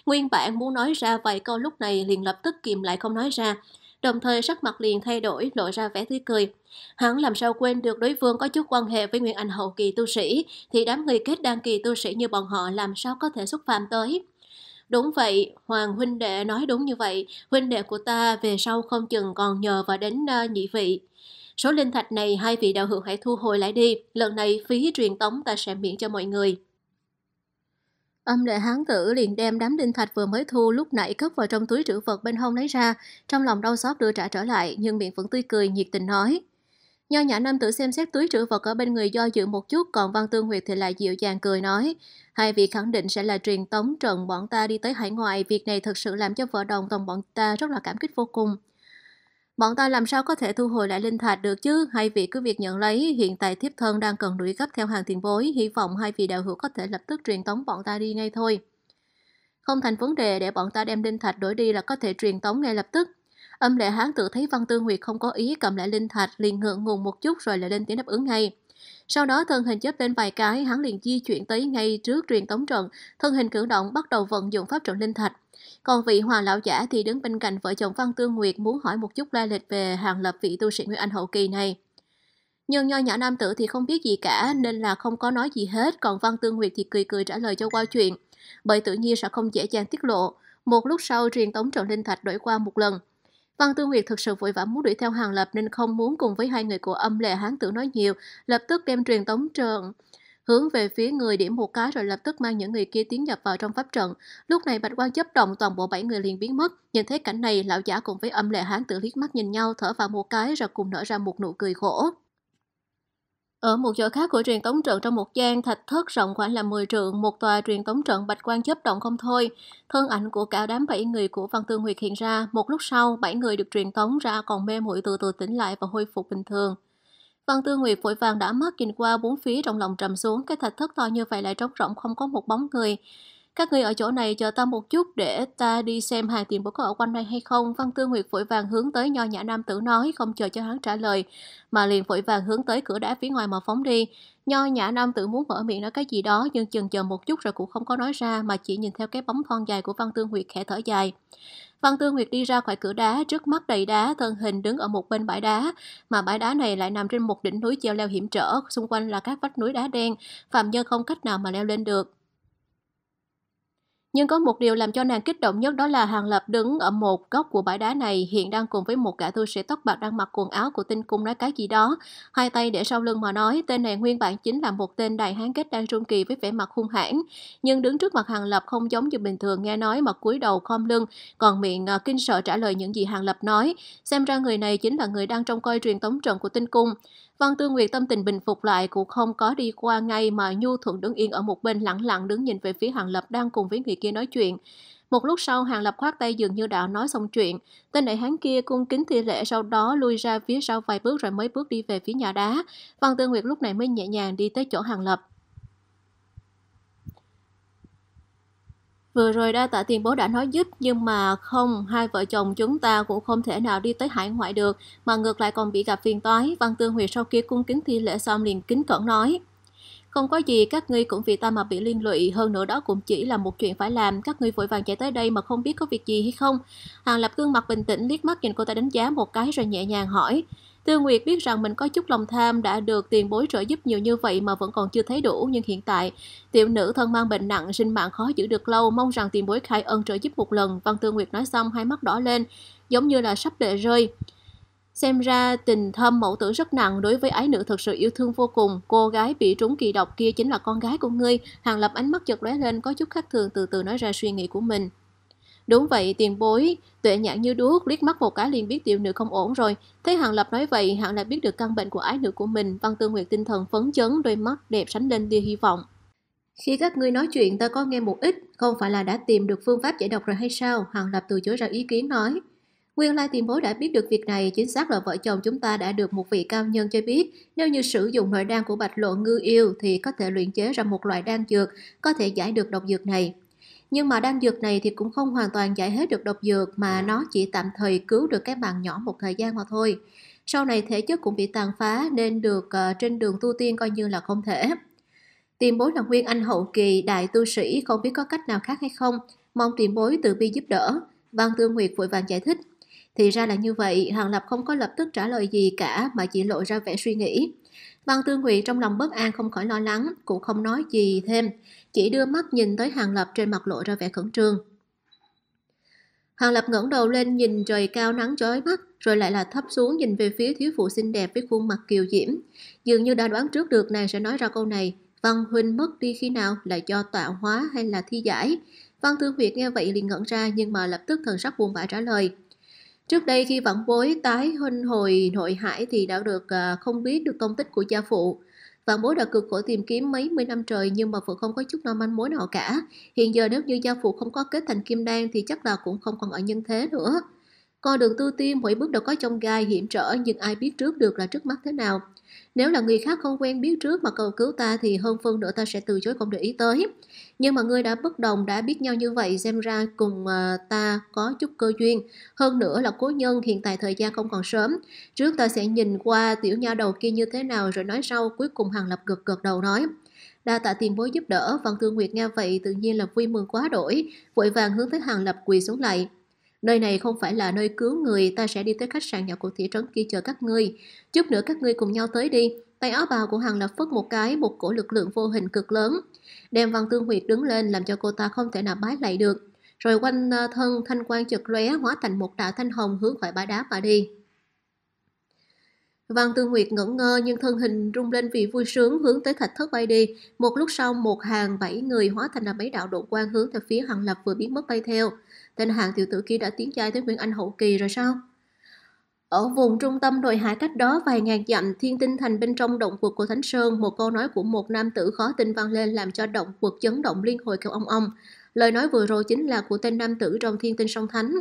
Nguyên bản muốn nói ra vài câu lúc này liền lập tức kìm lại không nói ra đồng thời sắc mặt liền thay đổi, lộ ra vẻ tươi cười. Hắn làm sao quên được đối phương có chút quan hệ với Nguyên Anh hậu kỳ tu sĩ, thì đám người kết đăng kỳ tu sĩ như bọn họ làm sao có thể xúc phạm tới. Đúng vậy, Hoàng huynh đệ nói đúng như vậy, huynh đệ của ta về sau không chừng còn nhờ vào đến uh, nhị vị. Số linh thạch này hai vị đạo hữu hãy thu hồi lại đi, lần này phí truyền tống ta sẽ miễn cho mọi người. Âm đệ hán tử liền đem đám đinh thạch vừa mới thu lúc nãy cất vào trong túi trữ vật bên hông lấy ra, trong lòng đau xót đưa trả trở lại nhưng miệng vẫn tươi cười nhiệt tình nói. Nho nhã nam tử xem xét túi trữ vật ở bên người do dự một chút còn Văn Tương huyệt thì lại dịu dàng cười nói. Hai vị khẳng định sẽ là truyền tống trần bọn ta đi tới hải ngoại, việc này thực sự làm cho vợ đồng tổng bọn ta rất là cảm kích vô cùng. Bọn ta làm sao có thể thu hồi lại linh thạch được chứ? Hai vị cứ việc nhận lấy, hiện tại thiếp thân đang cần đuổi gấp theo hàng tiền bối, hy vọng hai vị đạo hữu có thể lập tức truyền tống bọn ta đi ngay thôi. Không thành vấn đề để bọn ta đem linh thạch đổi đi là có thể truyền tống ngay lập tức. Âm lệ hán tự thấy Văn Tương huyệt không có ý cầm lại linh thạch, liền ngượng ngùng một chút rồi lại lên tiếng đáp ứng ngay. Sau đó thân hình chớp lên vài cái, hắn liền di chuyển tới ngay trước truyền tống trận, thân hình cử động bắt đầu vận dụng pháp trận linh thạch. Còn vị hoàng lão giả thì đứng bên cạnh vợ chồng Văn Tương Nguyệt muốn hỏi một chút lai lịch về hàng lập vị tu sĩ Nguyên Anh hậu kỳ này. Nhưng nho nhỏ nam tử thì không biết gì cả nên là không có nói gì hết, còn Văn Tương Nguyệt thì cười cười trả lời cho qua chuyện. Bởi tự nhiên sẽ không dễ dàng tiết lộ. Một lúc sau truyền tống trận linh thạch đổi qua một lần. Văn Tương Nguyệt thực sự vội vã muốn đuổi theo Hàng Lập nên không muốn cùng với hai người của âm lệ hán tử nói nhiều, lập tức đem truyền tống trận hướng về phía người điểm một cái rồi lập tức mang những người kia tiến nhập vào trong pháp trận. Lúc này bạch quang chấp động toàn bộ bảy người liền biến mất. Nhìn thấy cảnh này, lão giả cùng với âm lệ hán tự liếc mắt nhìn nhau thở vào một cái rồi cùng nở ra một nụ cười khổ. Ở một chỗ khác của truyền tống trận trong một gian thạch thất rộng khoảng là 10 trượng, một tòa truyền tống trận bạch quan chấp động không thôi. Thân ảnh của cả đám bảy người của Văn Tương Nguyệt hiện ra, một lúc sau bảy người được truyền tống ra còn mê muội từ từ tỉnh lại và hồi phục bình thường. Văn Tư Nguyệt vội vàng đã mất nhìn qua bốn phía trong lòng trầm xuống, cái thạch thất to như vậy lại trống rỗng không có một bóng người. Các người ở chỗ này chờ ta một chút để ta đi xem hàng tiền bố có ở quanh đây hay không. Văn Tư Nguyệt vội vàng hướng tới nho nhã nam tử nói, không chờ cho hắn trả lời, mà liền vội vàng hướng tới cửa đá phía ngoài mà phóng đi. Nho nhã nam tử muốn mở miệng nói cái gì đó nhưng chừng chờ một chút rồi cũng không có nói ra mà chỉ nhìn theo cái bóng thon dài của Văn Tư Nguyệt khẽ thở dài. Văn Tư Nguyệt đi ra khỏi cửa đá, trước mắt đầy đá, thân hình đứng ở một bên bãi đá, mà bãi đá này lại nằm trên một đỉnh núi treo leo hiểm trở, xung quanh là các vách núi đá đen, phạm nhân không cách nào mà leo lên được. Nhưng có một điều làm cho nàng kích động nhất đó là Hàng Lập đứng ở một góc của bãi đá này hiện đang cùng với một gã thư sĩ tóc bạc đang mặc quần áo của tinh cung nói cái gì đó. Hai tay để sau lưng mà nói, tên này nguyên bản chính là một tên đại hán kết đang trung kỳ với vẻ mặt hung hãn. Nhưng đứng trước mặt Hàng Lập không giống như bình thường nghe nói mà cúi đầu khom lưng, còn miệng ờ, kinh sợ trả lời những gì Hàng Lập nói. Xem ra người này chính là người đang trông coi truyền tống trận của tinh cung. Văn Tư Nguyệt tâm tình bình phục lại cũng không có đi qua ngay mà Nhu Thuận đứng yên ở một bên lặng lặng đứng nhìn về phía Hàng Lập đang cùng với người kia nói chuyện. Một lúc sau, Hàng Lập khoát tay dường như đã nói xong chuyện. Tên đại hán kia cung kính thi lễ sau đó lui ra phía sau vài bước rồi mới bước đi về phía nhà đá. Văn Tư Nguyệt lúc này mới nhẹ nhàng đi tới chỗ Hàng Lập. Vừa rồi đa tạ tiền bố đã nói giúp nhưng mà không, hai vợ chồng chúng ta cũng không thể nào đi tới hải ngoại được, mà ngược lại còn bị gặp phiền toái, Văn Tương Huyệt sau kia cung kính thi lễ xong liền kính cẩn nói. Không có gì, các ngươi cũng vì ta mà bị liên lụy, hơn nữa đó cũng chỉ là một chuyện phải làm, các ngươi vội vàng chạy tới đây mà không biết có việc gì hay không. Hàng Lập gương mặt bình tĩnh liếc mắt nhìn cô ta đánh giá một cái rồi nhẹ nhàng hỏi, Tiêu Nguyệt biết rằng mình có chút lòng tham đã được tiền bối trợ giúp nhiều như vậy mà vẫn còn chưa thấy đủ, nhưng hiện tại, tiểu nữ thân mang bệnh nặng, sinh mạng khó giữ được lâu, mong rằng tiền bối khai ân trợ giúp một lần. Văn Tiêu Nguyệt nói xong, hai mắt đỏ lên, giống như là sắp lệ rơi. Xem ra tình thâm mẫu tử rất nặng đối với ái nữ thật sự yêu thương vô cùng. Cô gái bị trúng kỳ độc kia chính là con gái của ngươi. Hàng lập ánh mắt chợt lóe lên có chút khác thường từ từ nói ra suy nghĩ của mình. Đúng vậy, tiền bối. Tuệ nhãn như đuốc, liếc mắt một cái liền biết tiểu nữ không ổn rồi. Thấy Hàng Lập nói vậy, Hàng lại biết được căn bệnh của ái nữ của mình. Văn Tư Nguyệt tinh thần phấn chấn, đôi mắt đẹp sánh lên tia hy vọng. Khi các ngươi nói chuyện ta có nghe một ít, không phải là đã tìm được phương pháp giải độc rồi hay sao? Hàng Lập từ chối ra ý kiến nói. Nguyên lai tiền bối đã biết được việc này, chính xác là vợ chồng chúng ta đã được một vị cao nhân cho biết, nếu như sử dụng nội đan của bạch lộ ngư yêu thì có thể luyện chế ra một loại đan dược, có thể giải được độc dược này. Nhưng mà đan dược này thì cũng không hoàn toàn giải hết được độc dược mà à. nó chỉ tạm thời cứu được các bạn nhỏ một thời gian mà thôi. Sau này thể chất cũng bị tàn phá nên được uh, trên đường tu tiên coi như là không thể. Tiền bối là nguyên anh hậu kỳ, đại tu sĩ, không biết có cách nào khác hay không. Mong tiền bối từ bi giúp đỡ. Văn Tương Nguyệt vội vàng giải thích. Thì ra là như vậy, hoàng Lập không có lập tức trả lời gì cả mà chỉ lộ ra vẻ suy nghĩ. Văn Tương Nguyệt trong lòng bất an không khỏi lo lắng, cũng không nói gì thêm chỉ đưa mắt nhìn tới Hàng Lập trên mặt lộ ra vẻ khẩn trương. Hàng Lập ngẩng đầu lên nhìn trời cao nắng chói mắt, rồi lại là thấp xuống nhìn về phía thiếu phụ xinh đẹp với khuôn mặt kiều diễm. Dường như đã đoán trước được nàng sẽ nói ra câu này, Văn Huynh mất đi khi nào là do tạo hóa hay là thi giải. Văn Thương Huyệt nghe vậy liền ngẩn ra nhưng mà lập tức thần sắc buồn bã trả lời. Trước đây khi vẫn bối tái huynh hồi nội hải thì đã được à, không biết được công tích của gia phụ. Vạn bối đã cực khổ tìm kiếm mấy mươi năm trời nhưng mà vẫn không có chút nào manh mối nào cả. Hiện giờ nếu như gia phụ không có kết thành kim đan thì chắc là cũng không còn ở nhân thế nữa. Con đường tu tiên mỗi bước đều có trong gai hiểm trở nhưng ai biết trước được là trước mắt thế nào. Nếu là người khác không quen biết trước mà cầu cứu ta thì hơn phân nữa ta sẽ từ chối không để ý tới. Nhưng mà ngươi đã bất đồng, đã biết nhau như vậy, xem ra cùng ờ, ta có chút cơ duyên. Hơn nữa là cố nhân, hiện tại thời gian không còn sớm. Trước ta sẽ nhìn qua tiểu nha đầu kia như thế nào rồi nói sau, cuối cùng Hàng Lập gật gật đầu nói. Đa tạ tiền bối giúp đỡ, Văn Thương Nguyệt nghe vậy tự nhiên là vui mừng quá đổi, vội vàng hướng tới Hàng Lập quỳ xuống lại. Nơi này không phải là nơi cứu người, ta sẽ đi tới khách sạn nhỏ của thị trấn kia chờ các ngươi. Chút nữa các ngươi cùng nhau tới đi. Tay áo bào của Hằng lập phất một cái, một cổ lực lượng vô hình cực lớn. Đem Văn Tương Huyệt đứng lên làm cho cô ta không thể nào bái lại được. Rồi quanh à, thân thanh quan chật lóe hóa thành một đạo thanh hồng hướng khỏi bãi đá mà đi. Văn Tương Nguyệt ngẩn ngơ nhưng thân hình rung lên vì vui sướng hướng tới thạch thất bay đi. Một lúc sau một hàng bảy người hóa thành là mấy đạo độ quan hướng theo phía Hằng Lập vừa biến mất bay theo tên hạng tiểu tử kia đã tiến giai tới Nguyên Anh hậu kỳ rồi sao? Ở vùng trung tâm đồi hải cách đó vài ngàn dặm, thiên tinh thành bên trong động quật của Thánh Sơn, một câu nói của một nam tử khó tin vang lên làm cho động quật chấn động liên hồi kêu ong ong. Lời nói vừa rồi chính là của tên nam tử trong thiên tinh song thánh.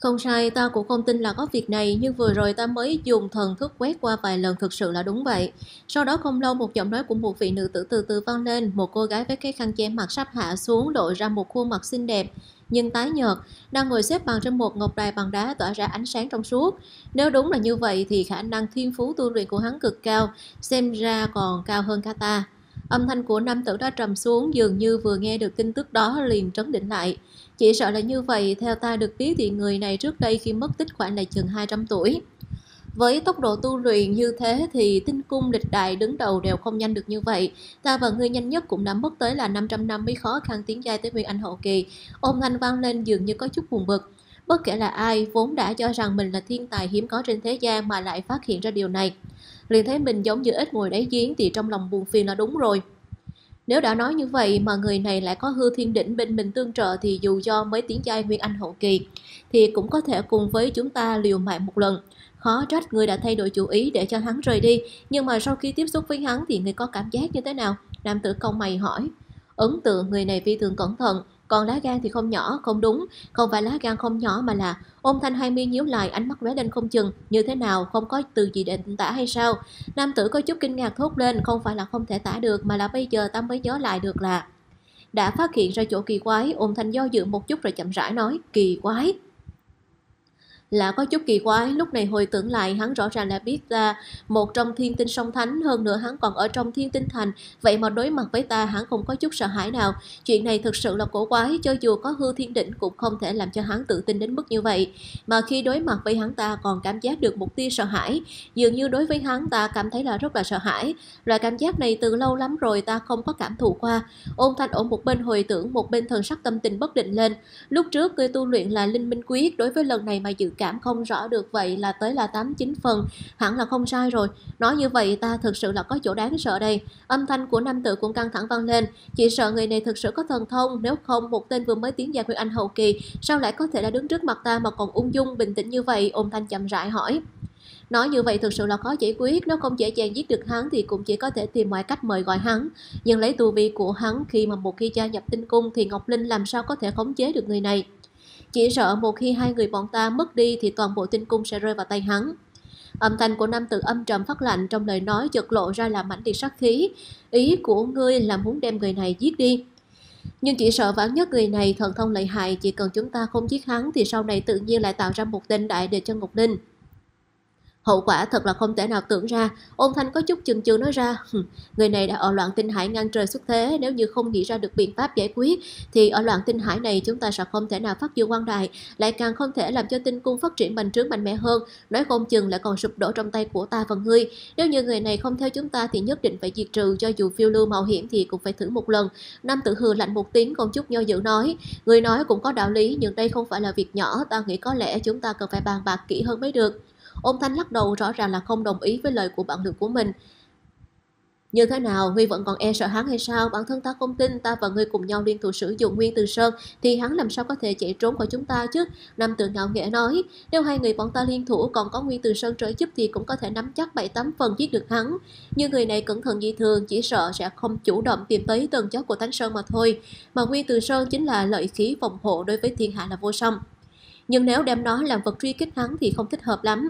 Không sai, ta cũng không tin là có việc này, nhưng vừa rồi ta mới dùng thần thức quét qua vài lần thực sự là đúng vậy. Sau đó không lâu một giọng nói của một vị nữ tử từ từ vang lên, một cô gái với cái khăn che mặt sắp hạ xuống lộ ra một khuôn mặt xinh đẹp, nhưng tái nhợt, đang ngồi xếp bằng trên một ngọc đài bằng đá tỏa ra ánh sáng trong suốt. Nếu đúng là như vậy thì khả năng thiên phú tu luyện của hắn cực cao, xem ra còn cao hơn cả ta. Âm thanh của nam tử đã trầm xuống dường như vừa nghe được tin tức đó liền trấn định lại. Chỉ sợ là như vậy, theo ta được biết thì người này trước đây khi mất tích khoảng là chừng 200 tuổi. Với tốc độ tu luyện như thế thì tinh cung lịch đại đứng đầu đều không nhanh được như vậy. Ta và người nhanh nhất cũng đã mất tới là 500 năm mới khó khăn tiến giai tới Nguyên Anh hậu kỳ. Ôm thanh vang lên dường như có chút buồn bực. Bất kể là ai, vốn đã cho rằng mình là thiên tài hiếm có trên thế gian mà lại phát hiện ra điều này. Liền thấy mình giống như ít ngồi đáy giếng thì trong lòng buồn phiền là đúng rồi. Nếu đã nói như vậy mà người này lại có hư thiên đỉnh bên mình tương trợ thì dù do mới tiến giai nguyên anh hậu kỳ thì cũng có thể cùng với chúng ta liều mạng một lần. Khó trách người đã thay đổi chủ ý để cho hắn rời đi, nhưng mà sau khi tiếp xúc với hắn thì người có cảm giác như thế nào? Nam tử câu mày hỏi. Ấn tượng người này vi thường cẩn thận, còn lá gan thì không nhỏ, không đúng, không phải lá gan không nhỏ mà là ôm thanh hai mi nhíu lại ánh mắt lóe lên không chừng, như thế nào, không có từ gì định tả hay sao. Nam tử có chút kinh ngạc thốt lên, không phải là không thể tả được mà là bây giờ ta mới nhớ lại được là đã phát hiện ra chỗ kỳ quái, ôm thanh do dự một chút rồi chậm rãi nói, kỳ quái là có chút kỳ quái lúc này hồi tưởng lại hắn rõ ràng đã biết ta một trong thiên tinh song thánh hơn nữa hắn còn ở trong thiên tinh thành vậy mà đối mặt với ta hắn không có chút sợ hãi nào chuyện này thực sự là cổ quái cho dù có hư thiên đỉnh cũng không thể làm cho hắn tự tin đến mức như vậy mà khi đối mặt với hắn ta còn cảm giác được một tia sợ hãi dường như đối với hắn ta cảm thấy là rất là sợ hãi loại cảm giác này từ lâu lắm rồi ta không có cảm thụ qua ôn thanh ổn một bên hồi tưởng một bên thần sắc tâm tình bất định lên lúc trước ngươi tu luyện là linh minh quyết đối với lần này mà dự cảm không rõ được vậy là tới là 89 phần, hẳn là không sai rồi. Nói như vậy ta thực sự là có chỗ đáng sợ đây. Âm thanh của nam tử cũng căng thẳng vang lên, chỉ sợ người này thực sự có thần thông, nếu không một tên vừa mới tiến gia huyền anh hậu kỳ, sao lại có thể đã đứng trước mặt ta mà còn ung dung bình tĩnh như vậy, ôm thanh chậm rãi hỏi. Nói như vậy thực sự là khó giải quyết, nếu không dễ dàng giết được hắn thì cũng chỉ có thể tìm mọi cách mời gọi hắn. Nhưng lấy tu vi của hắn khi mà một khi gia nhập tinh cung thì Ngọc Linh làm sao có thể khống chế được người này. Chỉ sợ một khi hai người bọn ta mất đi thì toàn bộ tinh cung sẽ rơi vào tay hắn. Âm thanh của nam tử âm trầm phát lạnh trong lời nói chợt lộ ra là mảnh liệt sát khí. Ý của ngươi là muốn đem người này giết đi. Nhưng chỉ sợ vãn nhất người này thần thông lợi hại chỉ cần chúng ta không giết hắn thì sau này tự nhiên lại tạo ra một tên đại để cho ngục ninh Hậu quả thật là không thể nào tưởng ra, ôn thanh có chút chừng chừ nói ra, người này đã ở loạn tinh hải ngang trời xuất thế, nếu như không nghĩ ra được biện pháp giải quyết, thì ở loạn tinh hải này chúng ta sẽ không thể nào phát dương quan đại, lại càng không thể làm cho tinh cung phát triển bành trướng mạnh mẽ hơn, nói không chừng lại còn sụp đổ trong tay của ta và ngươi. Nếu như người này không theo chúng ta thì nhất định phải diệt trừ, cho dù phiêu lưu mạo hiểm thì cũng phải thử một lần. Nam tử hừ lạnh một tiếng còn chút nho dự nói, người nói cũng có đạo lý nhưng đây không phải là việc nhỏ, ta nghĩ có lẽ chúng ta cần phải bàn bạc kỹ hơn mới được. Ông Thanh lắc đầu rõ ràng là không đồng ý với lời của bạn lực của mình. Như thế nào, Huy vẫn còn e sợ hắn hay sao? Bản thân ta không tin, ta và ngươi cùng nhau liên thủ sử dụng Nguyên Từ Sơn, thì hắn làm sao có thể chạy trốn khỏi chúng ta chứ? Nam tự ngạo nghĩa nói, nếu hai người bọn ta liên thủ còn có Nguyên Từ Sơn trợ giúp thì cũng có thể nắm chắc 7-8 phần giết được hắn. Nhưng người này cẩn thận dị thường, chỉ sợ sẽ không chủ động tìm tới tần chót của Thánh Sơn mà thôi. Mà Nguyên Từ Sơn chính là lợi khí phòng hộ đối với thiên hạ là vô song. Nhưng nếu đem nó làm vật truy kích hắn thì không thích hợp lắm.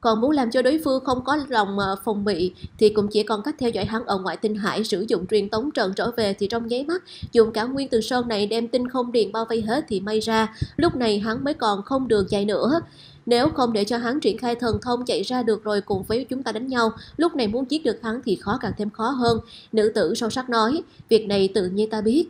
Còn muốn làm cho đối phương không có lòng ờ, phòng bị thì cũng chỉ còn cách theo dõi hắn ở ngoại tinh hải sử dụng truyền tống trận trở về thì trong giấy mắt dùng cả nguyên từ sơn này đem tinh không điện bao vây hết thì may ra lúc này hắn mới còn không được chạy nữa. Nếu không để cho hắn triển khai thần thông chạy ra được rồi cùng với chúng ta đánh nhau, lúc này muốn giết được hắn thì khó càng thêm khó hơn. Nữ tử sâu sắc nói, việc này tự nhiên ta biết.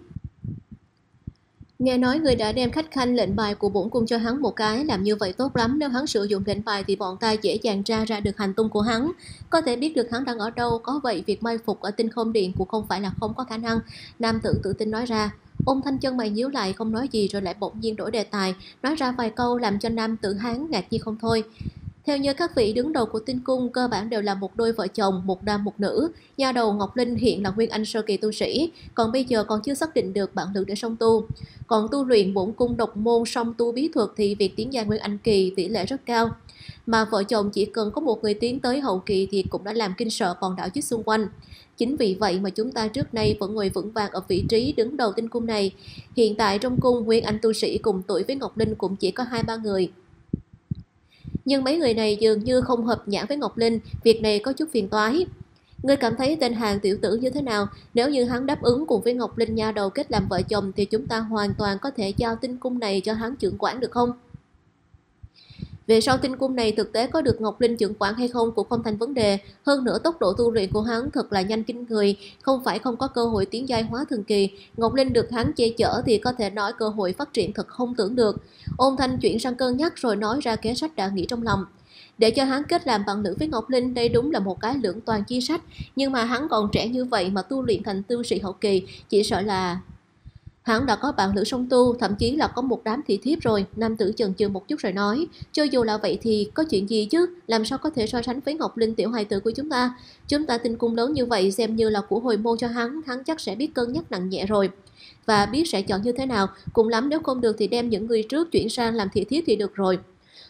Nghe nói người đã đem khách khanh lệnh bài của bổn cung cho hắn một cái, làm như vậy tốt lắm, nếu hắn sử dụng lệnh bài thì bọn ta dễ dàng tra ra được hành tung của hắn. Có thể biết được hắn đang ở đâu, có vậy việc mai phục ở tinh không điện cũng không phải là không có khả năng, nam tử tự tin nói ra. ôm thanh chân mày nhíu lại không nói gì rồi lại bỗng nhiên đổi đề tài, nói ra vài câu làm cho nam tử hán ngạc nhiên không thôi. Theo như các vị đứng đầu của Tinh Cung, cơ bản đều là một đôi vợ chồng, một nam một nữ. Nhà đầu Ngọc Linh hiện là Nguyên Anh sơ kỳ tu sĩ, còn bây giờ còn chưa xác định được bản lĩnh để song tu. Còn tu luyện bổn cung độc môn song tu bí thuật thì việc tiến gia Nguyên Anh kỳ tỷ lệ rất cao. Mà vợ chồng chỉ cần có một người tiến tới hậu kỳ thì cũng đã làm kinh sợ còn đảo chứ xung quanh. Chính vì vậy mà chúng ta trước nay vẫn ngồi vững vàng ở vị trí đứng đầu tinh cung này. Hiện tại trong cung Nguyên Anh tu sĩ cùng tuổi với Ngọc Linh cũng chỉ có hai ba người, nhưng mấy người này dường như không hợp nhãn với Ngọc Linh, việc này có chút phiền toái. Ngươi cảm thấy tên hàng tiểu tử như thế nào? Nếu như hắn đáp ứng cùng với Ngọc Linh nha đầu kết làm vợ chồng thì chúng ta hoàn toàn có thể giao tinh cung này cho hắn trưởng quản được không? Về sau tinh cung này thực tế có được Ngọc Linh trưởng quản hay không cũng không thành vấn đề. Hơn nữa tốc độ tu luyện của hắn thật là nhanh kinh người, không phải không có cơ hội tiến giai hóa thần kỳ. Ngọc Linh được hắn che chở thì có thể nói cơ hội phát triển thật không tưởng được. Ôn Thanh chuyển sang cân nhắc rồi nói ra kế sách đã nghĩ trong lòng. Để cho hắn kết làm bằng nữ với Ngọc Linh đây đúng là một cái lưỡng toàn chi sách, nhưng mà hắn còn trẻ như vậy mà tu luyện thành tu sĩ hậu kỳ, chỉ sợ là Hắn đã có bạn nữ song tu, thậm chí là có một đám thị thiếp rồi, nam tử chần chừ một chút rồi nói. Cho dù là vậy thì có chuyện gì chứ, làm sao có thể so sánh với Ngọc Linh tiểu hài tử của chúng ta. Chúng ta tình cung lớn như vậy xem như là của hồi môn cho hắn, hắn chắc sẽ biết cân nhắc nặng nhẹ rồi. Và biết sẽ chọn như thế nào, Cũng lắm nếu không được thì đem những người trước chuyển sang làm thị thiếp thì được rồi.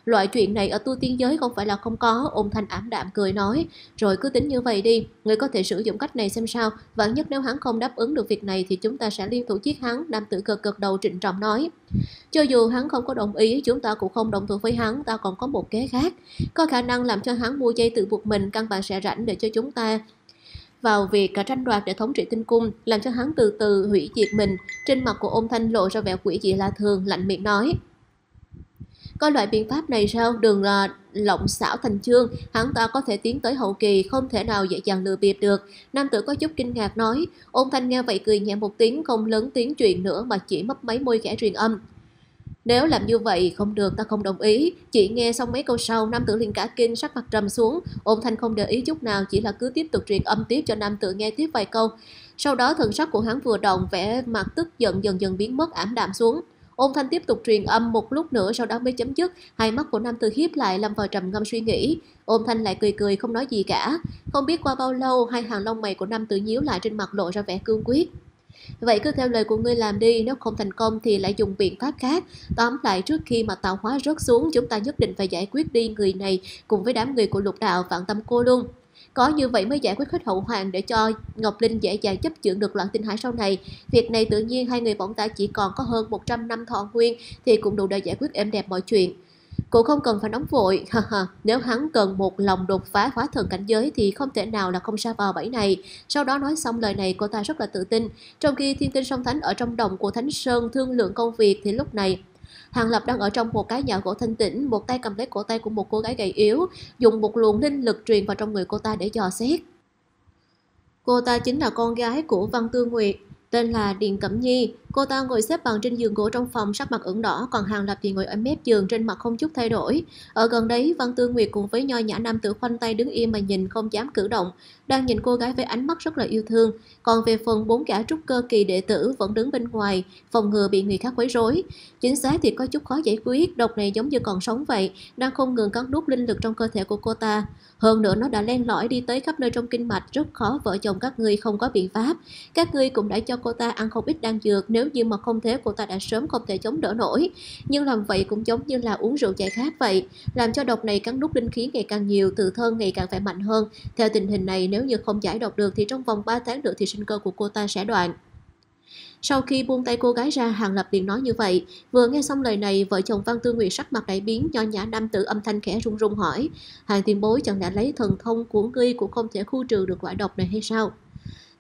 Loại chuyện này ở tu tiên giới không phải là không có, ôn thanh ám đạm cười nói. Rồi cứ tính như vậy đi, người có thể sử dụng cách này xem sao, vạn nhất nếu hắn không đáp ứng được việc này thì chúng ta sẽ liên thủ giết hắn, nam tử cực cực đầu trịnh trọng nói. Cho dù hắn không có đồng ý, chúng ta cũng không đồng thủ với hắn, ta còn có một kế khác. Có khả năng làm cho hắn mua dây tự buộc mình, căn bản sẽ rảnh để cho chúng ta vào việc cả tranh đoạt để thống trị tinh cung, làm cho hắn từ từ hủy diệt mình. Trên mặt của ôn thanh lộ ra vẻ quỷ dị lạ thường, lạnh miệng nói. Có loại biện pháp này sao? Đừng là ờ, lộng xảo thành chương, hắn ta có thể tiến tới hậu kỳ, không thể nào dễ dàng lừa bịp được. Nam tử có chút kinh ngạc nói, ôn thanh nghe vậy cười nhẹ một tiếng, không lớn tiếng chuyện nữa mà chỉ mấp máy môi khẽ truyền âm. Nếu làm như vậy không được ta không đồng ý Chỉ nghe xong mấy câu sau Nam tử liền cả kinh sắc mặt trầm xuống Ôn thanh không để ý chút nào Chỉ là cứ tiếp tục truyền âm tiếp cho nam tử nghe tiếp vài câu Sau đó thần sắc của hắn vừa động vẻ mặt tức giận dần dần biến mất ảm đạm xuống Ôn Thanh tiếp tục truyền âm một lúc nữa sau đó mới chấm dứt. Hai mắt của Nam Tử Hiếp lại lâm vào trầm ngâm suy nghĩ. Ôn Thanh lại cười cười không nói gì cả. Không biết qua bao lâu, hai hàng lông mày của Nam Tử nhíu lại trên mặt lộ ra vẻ cương quyết. Vậy cứ theo lời của ngươi làm đi, nếu không thành công thì lại dùng biện pháp khác. Tóm lại trước khi mà tạo hóa rớt xuống, chúng ta nhất định phải giải quyết đi người này cùng với đám người của lục đạo vạn tâm cô luôn. Có như vậy mới giải quyết hết hậu hoàng để cho Ngọc Linh dễ dàng chấp chưởng được loạn tinh hải sau này. Việc này tự nhiên hai người bỗng tả chỉ còn có hơn 100 năm thọ nguyên thì cũng đủ để giải quyết êm đẹp mọi chuyện. Cô không cần phải nóng vội, nếu hắn cần một lòng đột phá hóa thần cảnh giới thì không thể nào là không xa vào bẫy này. Sau đó nói xong lời này cô ta rất là tự tin, trong khi thiên tinh song thánh ở trong đồng của Thánh Sơn thương lượng công việc thì lúc này Hoàng Lập đang ở trong một cái nhà gỗ thanh tĩnh, một tay cầm lấy cổ tay của một cô gái gầy yếu, dùng một luồng linh lực truyền vào trong người cô ta để dò xét. Cô ta chính là con gái của Văn Tư Nguyệt, tên là Điền Cẩm Nhi, Cô ta ngồi xếp bằng trên giường gỗ trong phòng sắc mặt ửng đỏ, còn Hàng Lập thì ngồi ở mép giường trên mặt không chút thay đổi. Ở gần đấy, Văn Tư Nguyệt cùng với nho nhã nam tử khoanh tay đứng im mà nhìn không dám cử động, đang nhìn cô gái với ánh mắt rất là yêu thương. Còn về phần bốn gã trúc cơ kỳ đệ tử vẫn đứng bên ngoài, phòng ngừa bị người khác quấy rối. Chính xác thì có chút khó giải quyết, độc này giống như còn sống vậy, đang không ngừng cắn đút linh lực trong cơ thể của cô ta. Hơn nữa nó đã len lỏi đi tới khắp nơi trong kinh mạch, rất khó vợ chồng các ngươi không có biện pháp. Các ngươi cũng đã cho cô ta ăn không ít đan dược nếu nếu như mà không thế cô ta đã sớm không thể chống đỡ nổi. Nhưng làm vậy cũng giống như là uống rượu giải khát vậy, làm cho độc này cắn nút linh khí ngày càng nhiều, tự thân ngày càng phải mạnh hơn. Theo tình hình này, nếu như không giải độc được thì trong vòng 3 tháng nữa thì sinh cơ của cô ta sẽ đoạn. Sau khi buông tay cô gái ra, Hàng Lập liền nói như vậy. Vừa nghe xong lời này, vợ chồng Văn Tư Nguyệt sắc mặt đại biến, nho nhã nam tử âm thanh khẽ run run hỏi. Hàng tiền bối chẳng đã lấy thần thông của ngươi cũng không thể khu trừ được quả độc này hay sao?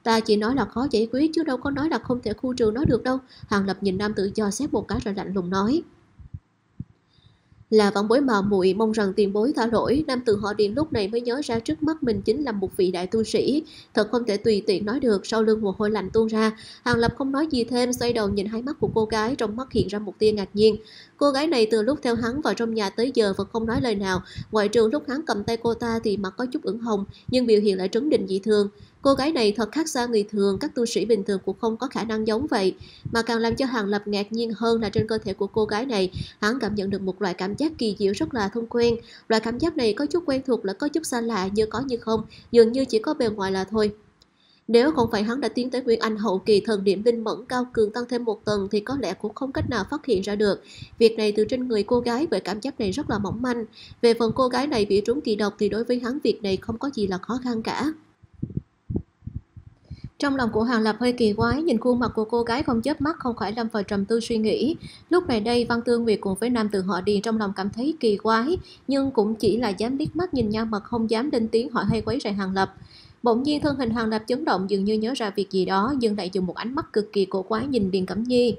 Ta chỉ nói là khó giải quyết chứ đâu có nói là không thể khu trừ nó được đâu. Hàng Lập nhìn nam tự do xét một cái rồi lạnh lùng nói. Là vẫn bối mà muội mong rằng tiền bối tha lỗi, nam tự họ điện lúc này mới nhớ ra trước mắt mình chính là một vị đại tu sĩ. Thật không thể tùy tiện nói được, sau lưng mồ hôi lạnh tuôn ra. Hàng Lập không nói gì thêm, xoay đầu nhìn hai mắt của cô gái, trong mắt hiện ra một tia ngạc nhiên. Cô gái này từ lúc theo hắn vào trong nhà tới giờ vẫn không nói lời nào, ngoại trừ lúc hắn cầm tay cô ta thì mặt có chút ửng hồng, nhưng biểu hiện lại trấn định dị thường. Cô gái này thật khác xa người thường, các tu sĩ bình thường cũng không có khả năng giống vậy. Mà càng làm cho Hàng Lập ngạc nhiên hơn là trên cơ thể của cô gái này, hắn cảm nhận được một loại cảm giác kỳ diệu rất là thông quen. Loại cảm giác này có chút quen thuộc là có chút xa lạ như có như không, dường như chỉ có bề ngoài là thôi. Nếu không phải hắn đã tiến tới Nguyên Anh hậu kỳ thần điểm linh mẫn cao cường tăng thêm một tầng thì có lẽ cũng không cách nào phát hiện ra được. Việc này từ trên người cô gái bởi cảm giác này rất là mỏng manh. Về phần cô gái này bị trúng kỳ độc thì đối với hắn việc này không có gì là khó khăn cả. Trong lòng của hoàng Lập hơi kỳ quái, nhìn khuôn mặt của cô gái không chớp mắt không khỏi lâm vào trầm tư suy nghĩ. Lúc này đây, Văn Tương Nguyệt cùng với nam từ họ Điền trong lòng cảm thấy kỳ quái, nhưng cũng chỉ là dám liếc mắt nhìn nhau mà không dám lên tiếng hỏi hay quấy rầy hoàng Lập. Bỗng nhiên thân hình hoàng Lập chấn động dường như nhớ ra việc gì đó, nhưng lại dùng một ánh mắt cực kỳ cổ quái nhìn Điền Cẩm Nhi.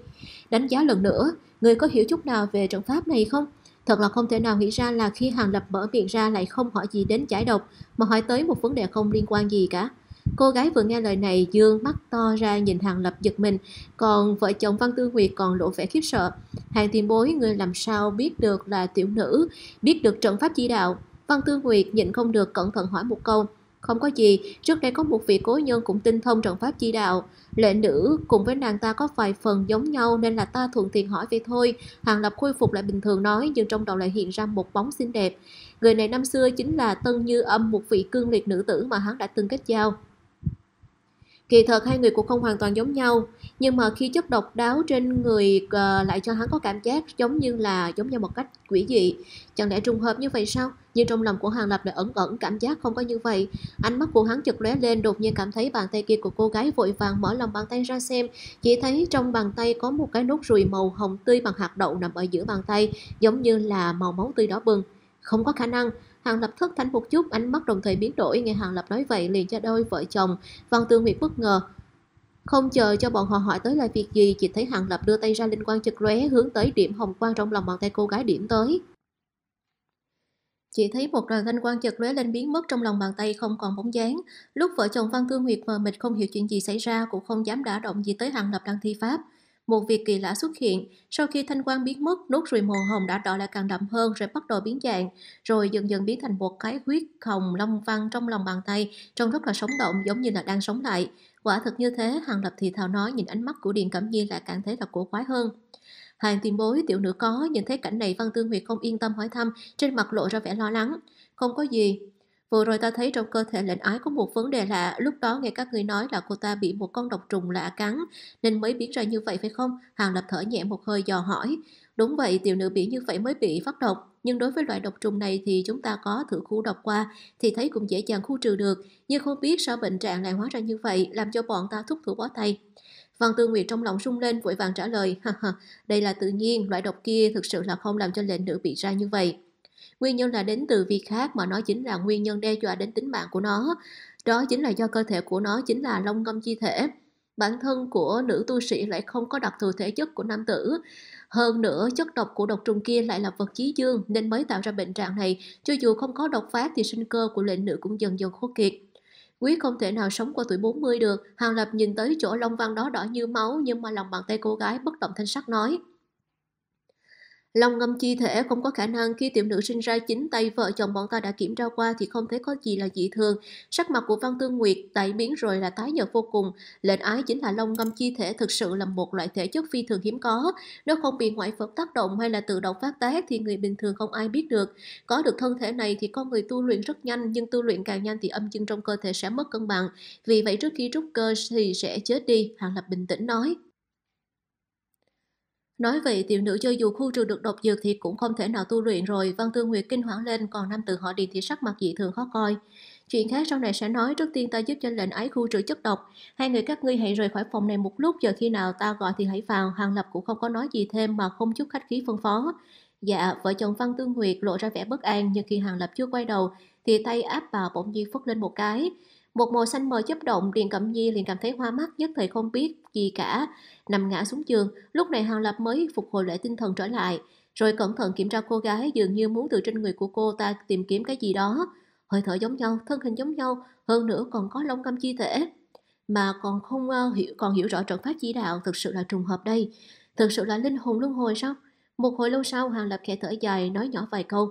Đánh giá lần nữa, người có hiểu chút nào về trận pháp này không? Thật là không thể nào nghĩ ra là khi Hàng Lập mở miệng ra lại không hỏi gì đến giải độc, mà hỏi tới một vấn đề không liên quan gì cả. Cô gái vừa nghe lời này dương mắt to ra nhìn Hàng Lập giật mình, còn vợ chồng Văn Tư Nguyệt còn lộ vẻ khiếp sợ. Hàng tiền bối người làm sao biết được là tiểu nữ, biết được trận pháp chỉ đạo. Văn Tư Nguyệt nhịn không được cẩn thận hỏi một câu. Không có gì, trước đây có một vị cố nhân cũng tinh thông trận pháp chi đạo. Lệ nữ cùng với nàng ta có vài phần giống nhau nên là ta thuận tiện hỏi vậy thôi. Hàng Lập khôi phục lại bình thường nói nhưng trong đầu lại hiện ra một bóng xinh đẹp. Người này năm xưa chính là Tân Như Âm, một vị cương liệt nữ tử mà hắn đã từng kết giao. Kỳ thật hai người cũng không hoàn toàn giống nhau, nhưng mà khi chất độc đáo trên người uh, lại cho hắn có cảm giác giống như là giống nhau một cách quỷ dị. Chẳng lẽ trùng hợp như vậy sao? Nhưng trong lòng của Hàng Lập lại ẩn ẩn cảm giác không có như vậy. Ánh mắt của hắn chợt lóe lên đột nhiên cảm thấy bàn tay kia của cô gái vội vàng mở lòng bàn tay ra xem. Chỉ thấy trong bàn tay có một cái nốt ruồi màu hồng tươi bằng hạt đậu nằm ở giữa bàn tay, giống như là màu máu tươi đỏ bừng. Không có khả năng, Hàng Lập thức thánh một chút, ánh mắt đồng thời biến đổi, nghe Hàng Lập nói vậy liền cho đôi vợ chồng. Văn Tương Nguyệt bất ngờ, không chờ cho bọn họ hỏi tới là việc gì, chỉ thấy Hàng Lập đưa tay ra linh quan chật lóe hướng tới điểm hồng quang trong lòng bàn tay cô gái điểm tới. Chỉ thấy một đoàn thanh quan chật lóe lên biến mất trong lòng bàn tay không còn bóng dáng. Lúc vợ chồng Văn Thương Nguyệt mờ mịt không hiểu chuyện gì xảy ra cũng không dám đả động gì tới Hàng Lập đang thi pháp một việc kỳ lạ xuất hiện. Sau khi thanh quan biến mất, nốt ruồi màu hồng đã đỏ lại càng đậm hơn rồi bắt đầu biến dạng, rồi dần dần biến thành một cái huyết hồng long văn trong lòng bàn tay, trông rất là sống động giống như là đang sống lại. Quả thật như thế, Hàng Lập thì thào nói nhìn ánh mắt của Điền Cẩm Nhi lại càng thấy là cổ quái hơn. Hàng tiền bối tiểu nữ có nhìn thấy cảnh này Văn Tương huyệt không yên tâm hỏi thăm, trên mặt lộ ra vẻ lo lắng. Không có gì, Vừa rồi ta thấy trong cơ thể lệnh ái có một vấn đề lạ, lúc đó nghe các người nói là cô ta bị một con độc trùng lạ cắn, nên mới biến ra như vậy phải không? Hàng Lập thở nhẹ một hơi dò hỏi. Đúng vậy, tiểu nữ bị như vậy mới bị phát độc, nhưng đối với loại độc trùng này thì chúng ta có thử khu độc qua thì thấy cũng dễ dàng khu trừ được, nhưng không biết sao bệnh trạng lại hóa ra như vậy, làm cho bọn ta thúc thủ bó tay. Văn Tư Nguyệt trong lòng rung lên vội vàng trả lời, đây là tự nhiên, loại độc kia thực sự là không làm cho lệnh nữ bị ra như vậy. Nguyên nhân là đến từ việc khác mà nó chính là nguyên nhân đe dọa đến tính mạng của nó. Đó chính là do cơ thể của nó chính là lông ngâm chi thể. Bản thân của nữ tu sĩ lại không có đặc thù thể chất của nam tử. Hơn nữa, chất độc của độc trùng kia lại là vật chí dương nên mới tạo ra bệnh trạng này. Cho dù không có độc phát thì sinh cơ của lệnh nữ cũng dần dần khô kiệt. Quý không thể nào sống qua tuổi 40 được. Hàng Lập nhìn tới chỗ long văn đó đỏ như máu nhưng mà lòng bàn tay cô gái bất động thanh sắc nói – Long ngâm chi thể không có khả năng khi tiểu nữ sinh ra chính tay vợ chồng bọn ta đã kiểm tra qua thì không thấy có gì là dị thường. Sắc mặt của Văn Tương Nguyệt tại biến rồi là tái nhợt vô cùng. Lệnh ái chính là long ngâm chi thể thực sự là một loại thể chất phi thường hiếm có. Nếu không bị ngoại vật tác động hay là tự động phát tác thì người bình thường không ai biết được. Có được thân thể này thì con người tu luyện rất nhanh nhưng tu luyện càng nhanh thì âm dương trong cơ thể sẽ mất cân bằng. Vì vậy trước khi rút cơ thì sẽ chết đi, Hàng Lập bình tĩnh nói. Nói vậy, tiểu nữ chơi dù khu trừ được độc dược thì cũng không thể nào tu luyện rồi, Văn Tư Nguyệt kinh hoảng lên, còn nam tử họ Điền thì sắc mặt dị thường khó coi. Chuyện khác sau này sẽ nói, trước tiên ta giúp cho lệnh ấy khu trừ chất độc. Hai người các ngươi hãy rời khỏi phòng này một lúc, giờ khi nào ta gọi thì hãy vào, Hàng Lập cũng không có nói gì thêm mà không chút khách khí phân phó. Dạ, vợ chồng Văn Tư Nguyệt lộ ra vẻ bất an, nhưng khi Hàng Lập chưa quay đầu, thì tay áp bà bỗng nhiên phất lên một cái. Một màu xanh mờ chớp động, Điền Cẩm Nhi liền cảm thấy hoa mắt, nhất thời không biết gì cả. Nằm ngã xuống giường, lúc này Hàng Lập mới phục hồi lại tinh thần trở lại. Rồi cẩn thận kiểm tra cô gái dường như muốn từ trên người của cô ta tìm kiếm cái gì đó. Hơi thở giống nhau, thân hình giống nhau, hơn nữa còn có lông cam chi thể. Mà còn không uh, hiểu còn hiểu rõ trận pháp chỉ đạo thực sự là trùng hợp đây. Thực sự là linh hồn luân hồi sao? Một hồi lâu sau, Hàng Lập khẽ thở dài, nói nhỏ vài câu.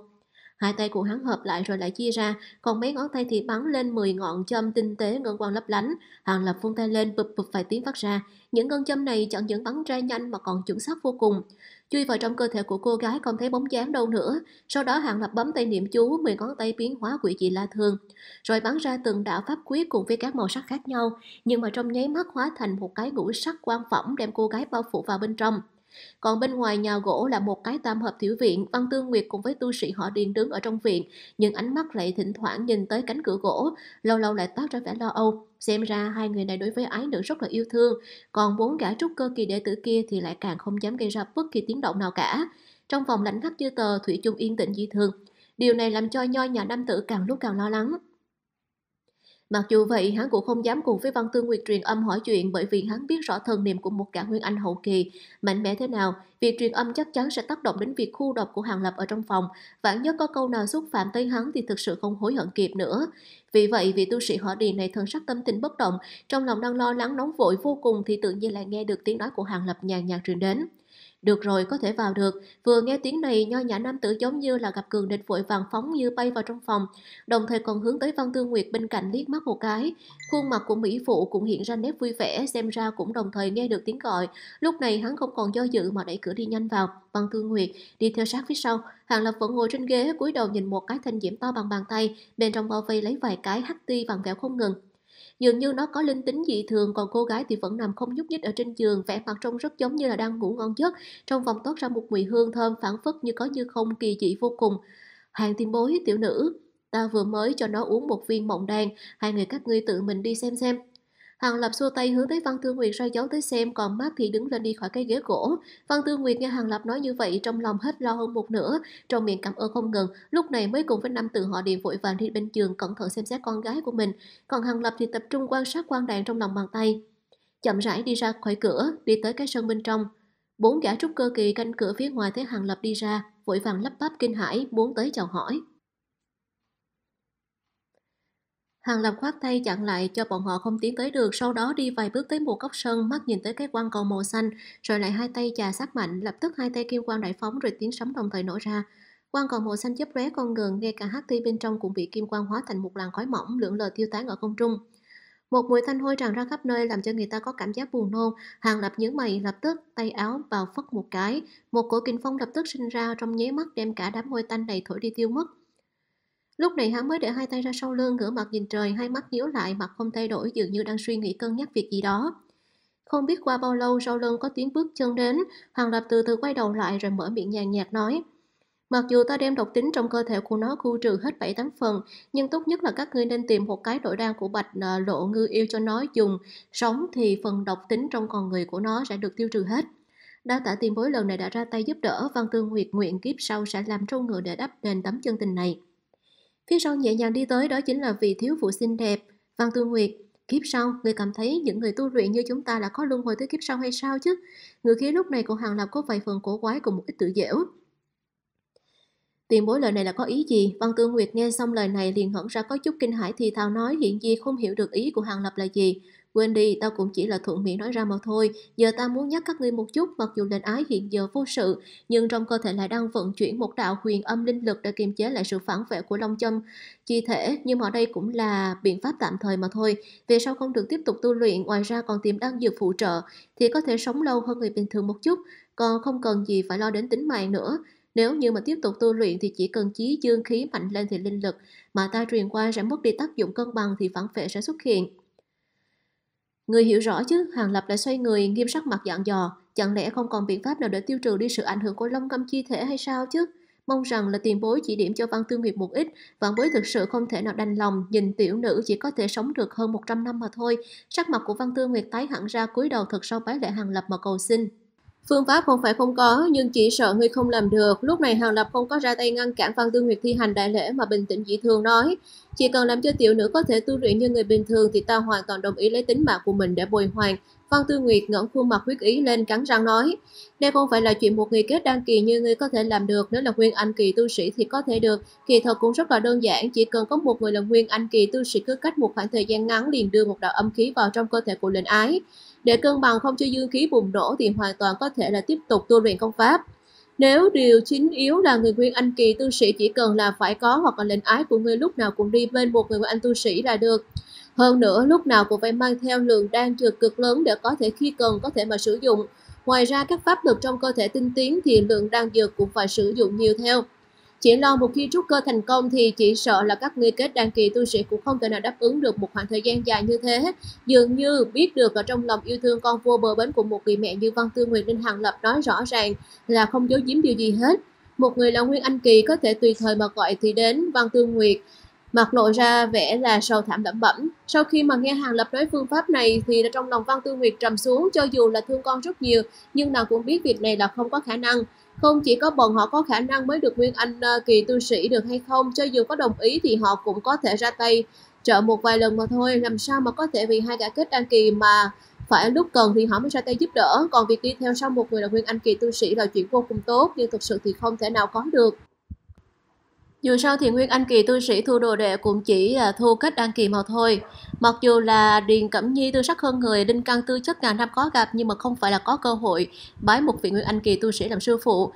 Hai tay của hắn hợp lại rồi lại chia ra, còn mấy ngón tay thì bắn lên 10 ngọn châm tinh tế ngân quang lấp lánh. Hàng lập phun tay lên bụp bụp vài tiếng phát ra. Những ngân châm này chẳng những bắn ra nhanh mà còn chuẩn xác vô cùng. Chui vào trong cơ thể của cô gái không thấy bóng dáng đâu nữa. Sau đó Hàng Lập bấm tay niệm chú, 10 ngón tay biến hóa quỷ dị la thường, Rồi bắn ra từng đạo pháp quyết cùng với các màu sắc khác nhau. Nhưng mà trong nháy mắt hóa thành một cái ngũ sắc quan phẩm đem cô gái bao phủ vào bên trong. Còn bên ngoài nhà gỗ là một cái tam hợp tiểu viện, Văn Tương Nguyệt cùng với tu sĩ họ Điền đứng ở trong viện, nhưng ánh mắt lại thỉnh thoảng nhìn tới cánh cửa gỗ, lâu lâu lại toát ra vẻ lo âu. Xem ra hai người này đối với ái nữ rất là yêu thương, còn bốn gã trúc cơ kỳ đệ tử kia thì lại càng không dám gây ra bất kỳ tiếng động nào cả. Trong phòng lạnh ngắt như tờ, Thủy chung yên tĩnh dị thường. Điều này làm cho nho nhà nam tử càng lúc càng lo lắng. Mặc dù vậy, hắn cũng không dám cùng với Văn Tư Nguyệt truyền âm hỏi chuyện bởi vì hắn biết rõ thân niệm của một cả Nguyên Anh hậu kỳ mạnh mẽ thế nào, việc truyền âm chắc chắn sẽ tác động đến việc khu độc của Hàng Lập ở trong phòng, vạn nhất có câu nào xúc phạm tới hắn thì thực sự không hối hận kịp nữa. Vì vậy, vị tu sĩ họ Điền này thần sắc tâm tình bất động, trong lòng đang lo lắng nóng vội vô cùng thì tự nhiên lại nghe được tiếng nói của Hàng Lập nhàn nhạt truyền đến. Được rồi, có thể vào được. Vừa nghe tiếng này, nho nhã nam tử giống như là gặp cường địch vội vàng phóng như bay vào trong phòng, đồng thời còn hướng tới Văn Tư Nguyệt bên cạnh liếc mắt một cái. Khuôn mặt của Mỹ Phụ cũng hiện ra nét vui vẻ, xem ra cũng đồng thời nghe được tiếng gọi. Lúc này hắn không còn do dự mà đẩy cửa đi nhanh vào. Văn Tư Nguyệt đi theo sát phía sau. Hàng Lập vẫn ngồi trên ghế, cúi đầu nhìn một cái thanh diễm to bằng bàn tay, bên trong bao vây lấy vài cái hắc ti vàng vẹo không ngừng, Dường như nó có linh tính dị thường còn cô gái thì vẫn nằm không nhúc nhích ở trên giường, vẻ mặt trông rất giống như là đang ngủ ngon giấc, trong vòng toát ra một mùi hương thơm phản phất như có như không kỳ dị vô cùng. Hàng tiền bối, tiểu nữ, ta vừa mới cho nó uống một viên mộng đan, hai người các ngươi tự mình đi xem xem. Hàng Lập xua tay hướng tới Văn Thương Nguyệt ra dấu tới xem, còn mắt thì đứng lên đi khỏi cái ghế gỗ. Văn Thương Nguyệt nghe Hàng Lập nói như vậy, trong lòng hết lo hơn một nửa, trong miệng cảm ơn không ngừng, lúc này mới cùng với năm tự họ điện vội vàng đi bên giường cẩn thận xem xét con gái của mình, còn Hàng Lập thì tập trung quan sát quan đàn trong lòng bàn tay. Chậm rãi đi ra khỏi cửa, đi tới cái sân bên trong. Bốn gã trúc cơ kỳ canh cửa phía ngoài thấy Hàng Lập đi ra, vội vàng lắp bắp kinh hãi muốn tới chào hỏi. Hàng lập khoát tay chặn lại cho bọn họ không tiến tới được, sau đó đi vài bước tới một góc sân, mắt nhìn tới cái quan cầu màu xanh, rồi lại hai tay chà sát mạnh, lập tức hai tay kim quang đại phóng rồi tiếng sấm đồng thời nổ ra. Quan cầu màu xanh chớp ré con ngừng, ngay cả hắc ti bên trong cũng bị kim quang hóa thành một làn khói mỏng lượn lờ tiêu tán ở không trung. Một mùi thanh hôi tràn ra khắp nơi làm cho người ta có cảm giác buồn nôn. Hàng lập nhướng mày lập tức tay áo vào phất một cái, một cổ kinh phong lập tức sinh ra trong nháy mắt đem cả đám hôi tanh này thổi đi tiêu mất. Lúc này hắn mới để hai tay ra sau lưng, ngửa mặt nhìn trời, hai mắt nhíu lại, mặt không thay đổi dường như đang suy nghĩ cân nhắc việc gì đó. Không biết qua bao lâu sau lưng có tiếng bước chân đến, hoàng Lập từ từ quay đầu lại rồi mở miệng nhàn nhạt nói. Mặc dù ta đem độc tính trong cơ thể của nó khu trừ hết 7-8 phần, nhưng tốt nhất là các ngươi nên tìm một cái đổi đan của bạch ờ, lộ ngư yêu cho nó dùng. Sống thì phần độc tính trong con người của nó sẽ được tiêu trừ hết. Đa tạ tiền bối lần này đã ra tay giúp đỡ, Văn Tương Nguyệt nguyện kiếp sau sẽ làm trâu ngựa để đắp nền tấm chân tình này. Phía sau nhẹ nhàng đi tới đó chính là vị thiếu phụ xinh đẹp, Văn Tư Nguyệt. Kiếp sau, người cảm thấy những người tu luyện như chúng ta là có luân hồi tới kiếp sau hay sao chứ? Người kia lúc này của hàng lập có vài phần cổ quái cùng một ít tự dễu. Tiền bối lời này là có ý gì? Văn Tư Nguyệt nghe xong lời này liền hẳn ra có chút kinh hãi thì thào nói hiện gì không hiểu được ý của Hàng Lập là gì. Quên đi, tao cũng chỉ là thuận miệng nói ra mà thôi. Giờ tao muốn nhắc các ngươi một chút, mặc dù lệnh ái hiện giờ vô sự, nhưng trong cơ thể lại đang vận chuyển một đạo huyền âm linh lực để kiềm chế lại sự phản vệ của Long Châm. Chi thể, nhưng mà đây cũng là biện pháp tạm thời mà thôi. Về sau không được tiếp tục tu luyện, ngoài ra còn tìm đan dược phụ trợ, thì có thể sống lâu hơn người bình thường một chút, còn không cần gì phải lo đến tính mạng nữa. Nếu như mà tiếp tục tu luyện thì chỉ cần chí dương khí mạnh lên thì linh lực mà ta truyền qua sẽ mất đi tác dụng cân bằng thì phản vệ sẽ xuất hiện. Người hiểu rõ chứ, Hàng Lập lại xoay người, nghiêm sắc mặt dặn dò. Chẳng lẽ không còn biện pháp nào để tiêu trừ đi sự ảnh hưởng của Long Câm chi thể hay sao chứ? Mong rằng là tiền bối chỉ điểm cho Văn Tư Nguyệt một ít, vạn bối thực sự không thể nào đành lòng, nhìn tiểu nữ chỉ có thể sống được hơn 100 năm mà thôi. Sắc mặt của Văn Tư Nguyệt tái hẳn ra cúi đầu thật sâu bái lệ Hàng Lập mà cầu xin. Phương pháp không phải không có, nhưng chỉ sợ ngươi không làm được. Lúc này Hàng Lập không có ra tay ngăn cản Văn Tư Nguyệt thi hành đại lễ mà bình tĩnh dị thường nói. Chỉ cần làm cho tiểu nữ có thể tu luyện như người bình thường thì ta hoàn toàn đồng ý lấy tính mạng của mình để bồi hoàn. Văn Tư Nguyệt ngẩng khuôn mặt quyết ý lên cắn răng nói. Đây không phải là chuyện một người kết đăng kỳ như ngươi có thể làm được, nếu là nguyên anh kỳ tu sĩ thì có thể được. Kỳ thật cũng rất là đơn giản, chỉ cần có một người là nguyên anh kỳ tu sĩ cứ cách một khoảng thời gian ngắn liền đưa một đạo âm khí vào trong cơ thể của linh ái. Để cân bằng không cho dương khí bùng nổ thì hoàn toàn có thể là tiếp tục tu luyện công pháp. Nếu điều chính yếu là người nguyên anh kỳ tu sĩ chỉ cần là phải có hoặc là lệnh ái của người lúc nào cũng đi bên một người nguyên anh tu sĩ là được. Hơn nữa, lúc nào cũng phải mang theo lượng đan dược cực lớn để có thể khi cần có thể mà sử dụng. Ngoài ra, các pháp lực trong cơ thể tinh tiến thì lượng đan dược cũng phải sử dụng nhiều theo. Chỉ lo một khi trúc cơ thành công thì chỉ sợ là các người kết đăng kỳ tu sĩ cũng không thể nào đáp ứng được một khoảng thời gian dài như thế. Dường như biết được ở trong lòng yêu thương con vua bờ bến của một vị mẹ như Văn Tư Nguyệt Đinh hàng Lập nói rõ ràng là không giấu giếm điều gì hết. Một người là Nguyên Anh Kỳ có thể tùy thời mà gọi thì đến Văn Tư Nguyệt, Mặt lộ ra vẻ là sâu thảm lẩm bẩm. Sau khi mà nghe Hàng Lập nói phương pháp này thì trong lòng Văn Tư Nguyệt trầm xuống cho dù là thương con rất nhiều, nhưng nàng cũng biết việc này là không có khả năng. Không chỉ có bọn họ có khả năng mới được Nguyên Anh ờ, kỳ tu sĩ được hay không, cho dù có đồng ý thì họ cũng có thể ra tay. Trợ một vài lần mà thôi, làm sao mà có thể vì hai gã kết đăng kỳ mà phải lúc cần thì họ mới ra tay giúp đỡ còn việc đi theo sau một người là nguyên anh kỳ tu sĩ là chuyện vô cùng tốt nhưng thực sự thì không thể nào có được dù sao thì Nguyên Anh Kỳ tu sĩ thu đồ đệ cũng chỉ à, thu kết đăng kỳ mà thôi. Mặc dù là Điền Cẩm Nhi tư sắc hơn người, đinh căn tư chất ngàn năm có gặp nhưng mà không phải là có cơ hội bái một vị Nguyên Anh Kỳ tu sĩ làm sư phụ.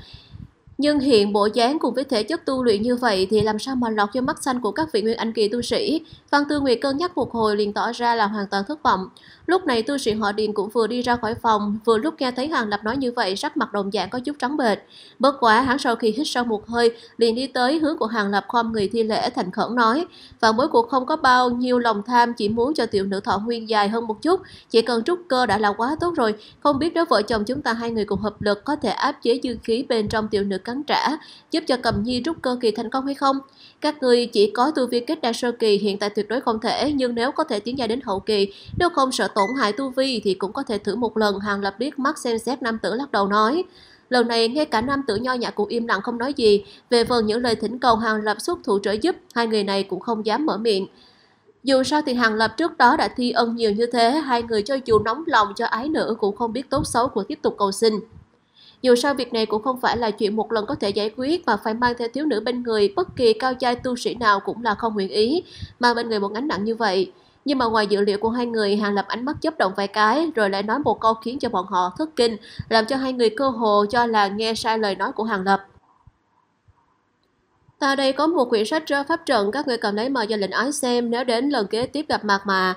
Nhưng hiện bộ dáng cùng với thể chất tu luyện như vậy thì làm sao mà lọt vô mắt xanh của các vị nguyên anh kỳ tu sĩ? Văn Tư Nguyệt cân nhắc một hồi liền tỏ ra là hoàn toàn thất vọng. Lúc này tu sĩ họ Điền cũng vừa đi ra khỏi phòng, vừa lúc nghe thấy Hàng Lập nói như vậy sắc mặt đồng dạng có chút trắng bệch. Bất quá hắn sau khi hít sâu một hơi liền đi tới hướng của Hàng Lập khom người thi lễ thành khẩn nói. Và mỗi cuộc không có bao nhiêu lòng tham chỉ muốn cho tiểu nữ thọ nguyên dài hơn một chút, chỉ cần trúc cơ đã là quá tốt rồi. Không biết nếu vợ chồng chúng ta hai người cùng hợp lực có thể áp chế dương khí bên trong tiểu nữ cắn trả, giúp cho Cầm Nhi rút cơ kỳ thành công hay không? Các người chỉ có tu vi kết đa sơ kỳ hiện tại tuyệt đối không thể, nhưng nếu có thể tiến gia đến hậu kỳ, nếu không sợ tổn hại tu vi thì cũng có thể thử một lần, Hàng Lập biết mắt xem xét nam tử lắc đầu nói. Lần này ngay cả nam tử nho nhã cũng im lặng không nói gì, về phần những lời thỉnh cầu Hàng Lập xuất thủ trợ giúp, hai người này cũng không dám mở miệng. Dù sao thì Hàng Lập trước đó đã thi ân nhiều như thế, hai người cho dù nóng lòng cho ái nữ cũng không biết tốt xấu của tiếp tục cầu xin. Dù sao việc này cũng không phải là chuyện một lần có thể giải quyết mà phải mang theo thiếu nữ bên người bất kỳ cao giai tu sĩ nào cũng là không nguyện ý, mà bên người một ánh nặng như vậy. Nhưng mà ngoài dự liệu của hai người, Hàng Lập ánh mắt chớp động vài cái, rồi lại nói một câu khiến cho bọn họ thất kinh, làm cho hai người cơ hồ cho là nghe sai lời nói của Hàng Lập. Ta đây có một quyển sách pháp trận các ngươi cầm lấy mời cho lệnh ái xem nếu đến lần kế tiếp gặp mặt mà.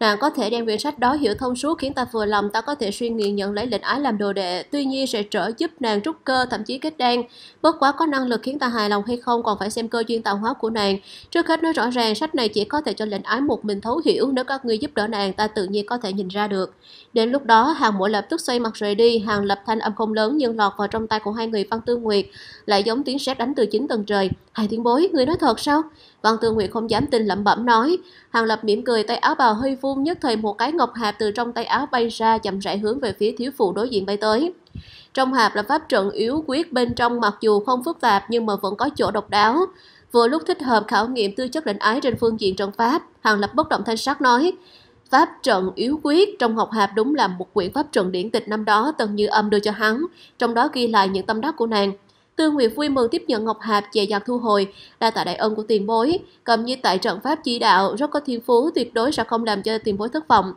Nàng có thể đem quyển sách đó hiểu thông suốt khiến ta vừa lòng, ta có thể suy nghĩ nhận lấy lệnh ái làm đồ đệ, tuy nhiên sẽ trở giúp nàng trúc cơ, thậm chí kết đan. Bất quá có năng lực khiến ta hài lòng hay không còn phải xem cơ duyên tạo hóa của nàng. Trước hết nói rõ ràng, sách này chỉ có thể cho lệnh ái một mình thấu hiểu, nếu các ngươi giúp đỡ nàng, ta tự nhiên có thể nhìn ra được. Đến lúc đó, hàng mỗi lập tức xoay mặt rời đi, hàng lập thanh âm không lớn nhưng lọt vào trong tay của hai người văn tư nguyệt, lại giống tiếng sét đánh từ chính tầng trời. Hai tiếng bối, người nói thật sao? Văn Tư Nguyệt không dám tin lẩm bẩm nói. Hàng Lập mỉm cười tay áo bào hơi vung nhất thời một cái ngọc hạp từ trong tay áo bay ra chậm rãi hướng về phía thiếu phụ đối diện bay tới. Trong hạp là pháp trận yếu quyết bên trong mặc dù không phức tạp nhưng mà vẫn có chỗ độc đáo. Vừa lúc thích hợp khảo nghiệm tư chất lệnh ái trên phương diện trận pháp, Hàng Lập bất động thanh sắc nói. Pháp trận yếu quyết trong học hạp đúng là một quyển pháp trận điển tịch năm đó Tần Như Âm đưa cho hắn, trong đó ghi lại những tâm đắc của nàng. Tương Nguyệt vui mừng tiếp nhận Ngọc Hạp dè dặt thu hồi, đa tạ đại ân của tiền bối, cầm như tại trận pháp chỉ đạo, rất có thiên phú tuyệt đối sẽ không làm cho tiền bối thất vọng.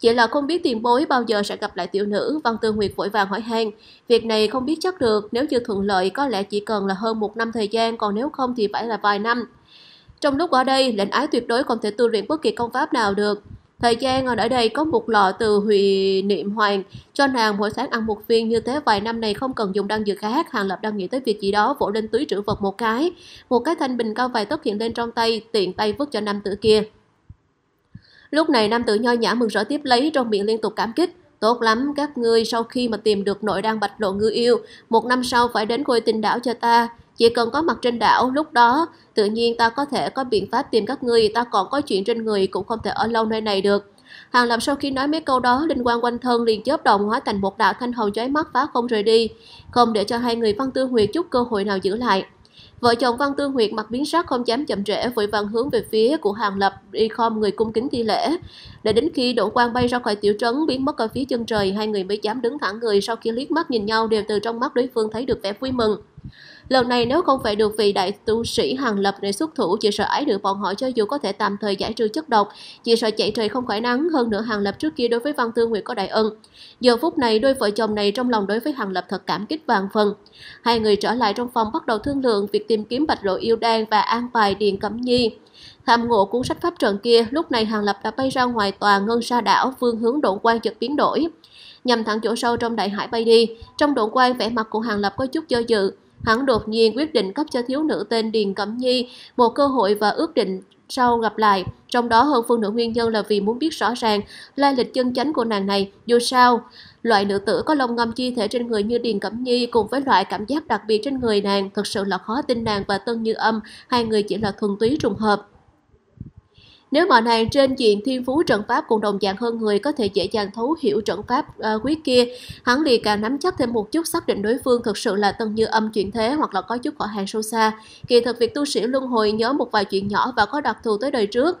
Chỉ là không biết tiền bối bao giờ sẽ gặp lại tiểu nữ, Văn Tương Nguyệt vội vàng hỏi han. Việc này không biết chắc được, nếu chưa thuận lợi có lẽ chỉ cần là hơn một năm thời gian, còn nếu không thì phải là vài năm. Trong lúc ở đây, lệnh ái tuyệt đối không thể tu luyện bất kỳ công pháp nào được. Thời gian ở đây có một lọ từ Huy Niệm Hoàng cho nàng mỗi sáng ăn một viên như thế vài năm này không cần dùng đan dược khác. Hàng Lập đang nghĩ tới việc gì đó vỗ lên túi trữ vật một cái. Một cái thanh bình cao vài tấc hiện lên trong tay, tiện tay vứt cho nam tử kia. Lúc này nam tử nho nhã mừng rỡ tiếp lấy trong miệng liên tục cảm kích. Tốt lắm, các ngươi sau khi mà tìm được nội đang bạch lộ ngư yêu, một năm sau phải đến khôi tình đảo cho ta. Chỉ cần có mặt trên đảo, lúc đó tự nhiên ta có thể có biện pháp tìm các người ta còn có chuyện trên người cũng không thể ở lâu nơi này được. Hàng Lập sau khi nói mấy câu đó, linh quang quanh thân liền chớp động hóa thành một đạo thanh hồng chói mắt phá không rời đi, không để cho hai người Văn Tư Huyệt chút cơ hội nào giữ lại. Vợ chồng Văn Tư Huyệt mặt biến sắc không dám chậm trễ vội vàng hướng về phía của Hàng Lập đi khom người cung kính thi lễ. Để đến khi độn quang bay ra khỏi tiểu trấn biến mất ở phía chân trời, hai người mới dám đứng thẳng người sau khi liếc mắt nhìn nhau đều từ trong mắt đối phương thấy được vẻ vui mừng. Lần này nếu không phải được vị đại tu sĩ Hàng Lập để xuất thủ, chỉ sợ ấy được bọn họ cho dù có thể tạm thời giải trừ chất độc, chỉ sợ chạy trời không khỏi nắng, hơn nữa Hàng Lập trước kia đối với Văn Tư Nguyệt có đại ân. Giờ phút này đôi vợ chồng này trong lòng đối với Hàng Lập thật cảm kích vàng phần. Hai người trở lại trong phòng bắt đầu thương lượng việc tìm kiếm Bạch Lộ Yêu Đan và an bài Điền Cẩm Nhi. Tham ngộ cuốn sách pháp trận kia, lúc này Hàng Lập đã bay ra ngoài tòa ngân sa đảo, phương hướng độn quan chợt biến đổi nhằm thẳng chỗ sâu trong đại hải bay đi. Trong độn quan vẻ mặt của Hàng Lập có chút do dự, Hắn đột nhiên quyết định cấp cho thiếu nữ tên Điền Cẩm Nhi một cơ hội và ước định sau gặp lại. Trong đó hơn phương nửa nguyên nhân là vì muốn biết rõ ràng lai lịch chân chánh của nàng này. Dù sao, loại nữ tử có lông ngâm chi thể trên người như Điền Cẩm Nhi cùng với loại cảm giác đặc biệt trên người nàng thật sự là khó tin nàng và Tân Như Âm, hai người chỉ là thuần túy trùng hợp. Nếu bọn này trên diện thiên phú trận pháp cùng đồng dạng hơn người có thể dễ dàng thấu hiểu trận pháp uh, ờ, quyết kia, hắn liền càng nắm chắc thêm một chút xác định đối phương thực sự là tân như âm chuyển thế hoặc là có chút họ hàng sâu xa. Kỳ thực việc tu sĩ luân hồi nhớ một vài chuyện nhỏ và có đặc thù tới đời trước,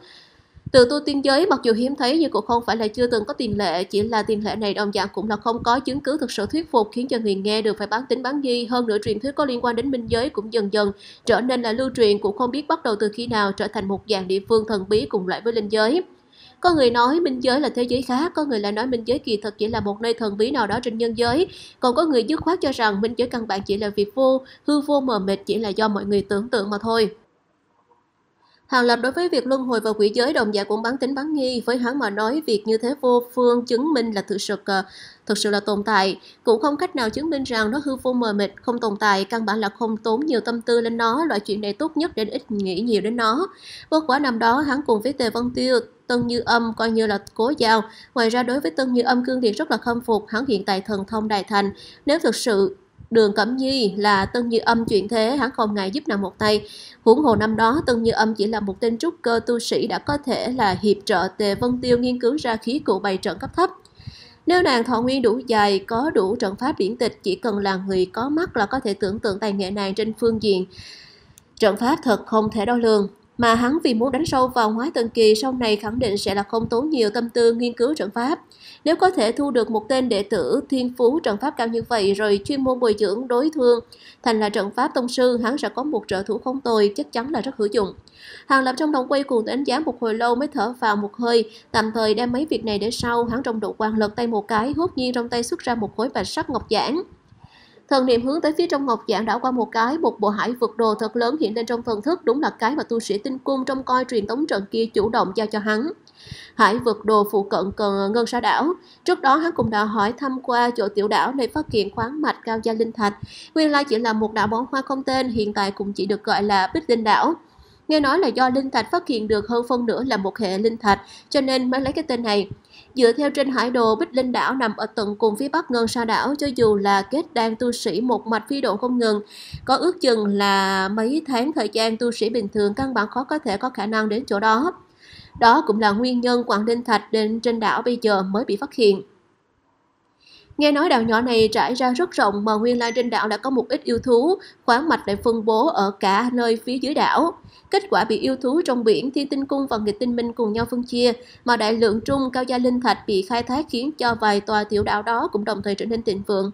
từ tu tiên giới mặc dù hiếm thấy nhưng cũng không phải là chưa từng có tiền lệ, chỉ là tiền lệ này đồng dạng cũng là không có chứng cứ thực sự thuyết phục khiến cho người nghe được phải bán tính bán nghi. Hơn nữa truyền thuyết có liên quan đến minh giới cũng dần dần trở nên là lưu truyền cũng không biết bắt đầu từ khi nào trở thành một dạng địa phương thần bí cùng loại với linh giới. Có người nói minh giới là thế giới khác, có người lại nói minh giới kỳ thật chỉ là một nơi thần bí nào đó trên nhân giới. Còn có người dứt khoát cho rằng minh giới căn bản chỉ là việc vô, hư vô mờ mịt chỉ là do mọi người tưởng tượng mà thôi. Hàng Lập đối với việc luân hồi và quỷ giới đồng dạng cũng bán tính bán nghi, với hắn mà nói việc như thế vô phương chứng minh là thực sự ờ, thực sự là tồn tại, cũng không cách nào chứng minh rằng nó hư vô mờ mịt, không tồn tại, căn bản là không tốn nhiều tâm tư lên nó, loại chuyện này tốt nhất để ít nghĩ nhiều đến nó. Bất quả năm đó hắn cùng với Tề Văn Tiêu Tân Như Âm coi như là cố giao. Ngoài ra đối với Tân Như Âm cương liệt rất là khâm phục, hắn hiện tại thần thông đại thành. Nếu thực sự Đường Cẩm Nhi là Tân Như Âm chuyện thế, hắn không ngại giúp nàng một tay. Huống hồ năm đó, Tân Như Âm chỉ là một tên trúc cơ tu sĩ đã có thể là hiệp trợ Tề Vân Tiêu nghiên cứu ra khí cụ bày trận cấp thấp. Nếu nàng thọ nguyên đủ dài, có đủ trận pháp điển tịch, chỉ cần là người có mắt là có thể tưởng tượng tài nghệ nàng trên phương diện. Trận pháp thật không thể đo lường, mà hắn vì muốn đánh sâu vào hóa tần kỳ sau này khẳng định sẽ là không tốn nhiều tâm tư nghiên cứu trận pháp. Nếu có thể thu được một tên đệ tử thiên phú trận pháp cao như vậy rồi chuyên môn bồi dưỡng đối thương thành là trận pháp tông sư, hắn sẽ có một trợ thủ không tồi, chắc chắn là rất hữu dụng. Hàng lập trong lòng quay cuồng đánh giá một hồi lâu mới thở vào một hơi, tạm thời đem mấy việc này để sau, hắn trong độ quan lật tay một cái, hốt nhiên trong tay xuất ra một khối bạch sắc ngọc giản. Thần niệm hướng tới phía trong ngọc giản đảo qua một cái, một bộ hải vực đồ thật lớn hiện lên trong thần thức, đúng là cái mà tu sĩ tinh cung trong coi truyền tống trận kia chủ động giao cho hắn. Hải vượt đồ phụ cận cần ngân sa đảo. Trước đó hắn cũng đã hỏi thăm qua chỗ tiểu đảo để phát hiện khoáng mạch cao gia linh thạch. Nguyên lai chỉ là một đảo bóng hoa không tên, hiện tại cũng chỉ được gọi là Bích Linh đảo. Nghe nói là do linh thạch phát hiện được hơn phân nửa là một hệ linh thạch, cho nên mới lấy cái tên này. Dựa theo trên hải đồ, Bích Linh đảo nằm ở tận cùng phía bắc ngân sa đảo, cho dù là kết đang tu sĩ một mạch phi độ không ngừng, có ước chừng là mấy tháng thời gian tu sĩ bình thường căn bản khó có thể có khả năng đến chỗ đó. Đó cũng là nguyên nhân Quảng Ninh Thạch đến trên đảo bây giờ mới bị phát hiện. Nghe nói đảo nhỏ này trải ra rất rộng mà nguyên lai trên đảo đã có một ít yêu thú, khoáng mạch lại phân bố ở cả nơi phía dưới đảo. Kết quả bị yêu thú trong biển, thì tinh cung và nghịch tinh minh cùng nhau phân chia, mà đại lượng trung cao gia linh thạch bị khai thác khiến cho vài tòa tiểu đảo đó cũng đồng thời trở nên thịnh vượng.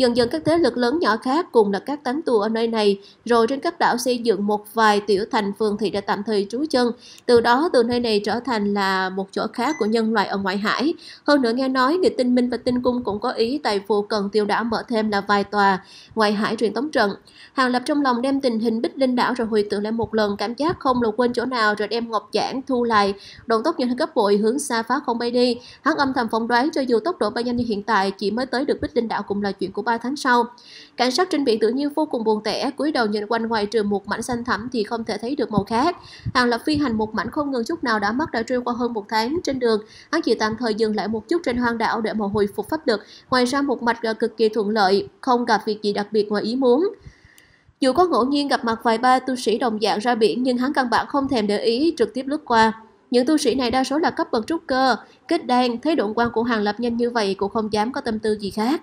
Dần dần các thế lực lớn nhỏ khác cùng là các tán tù ở nơi này, rồi trên các đảo xây dựng một vài tiểu thành phường thị đã tạm thời trú chân. Từ đó từ nơi này trở thành là một chỗ khác của nhân loại ở ngoại hải. Hơn nữa nghe nói người tinh minh và tinh cung cũng có ý tài phù cần tiêu đảo mở thêm là vài tòa ngoại hải truyền tống trận. Hàng Lập trong lòng đem tình hình Bích Linh đảo rồi hồi tưởng lại một lần, cảm giác không lột quên chỗ nào rồi đem Ngọc Giản thu lại. Động tốc nhanh thấy cấp bội hướng xa phá không bay đi. Hắn âm thầm phỏng đoán cho dù tốc độ bay nhanh như hiện tại chỉ mới tới được Bích Linh đảo cũng là chuyện của 3 tháng sau. Cảnh sát trên biển tự nhiên vô cùng buồn tẻ, cúi đầu nhìn quanh ngoài trừ một mảnh xanh thẳm thì không thể thấy được màu khác. Hàng Lập phi hành một mảnh không ngừng chút nào đã mất đã trôi qua hơn một tháng trên đường. Hắn chỉ tạm thời dừng lại một chút trên hoang đảo để mà hồi phục pháp lực. Ngoài ra một mạch ờ, cực kỳ thuận lợi, không gặp việc gì đặc biệt ngoài ý muốn. Dù có ngẫu nhiên gặp mặt vài ba tu sĩ đồng dạng ra biển nhưng hắn căn bản không thèm để ý trực tiếp lướt qua. Những tu sĩ này đa số là cấp bậc trúc cơ, kết đan, thấy độn quan của hàng lập nhanh như vậy cũng không dám có tâm tư gì khác.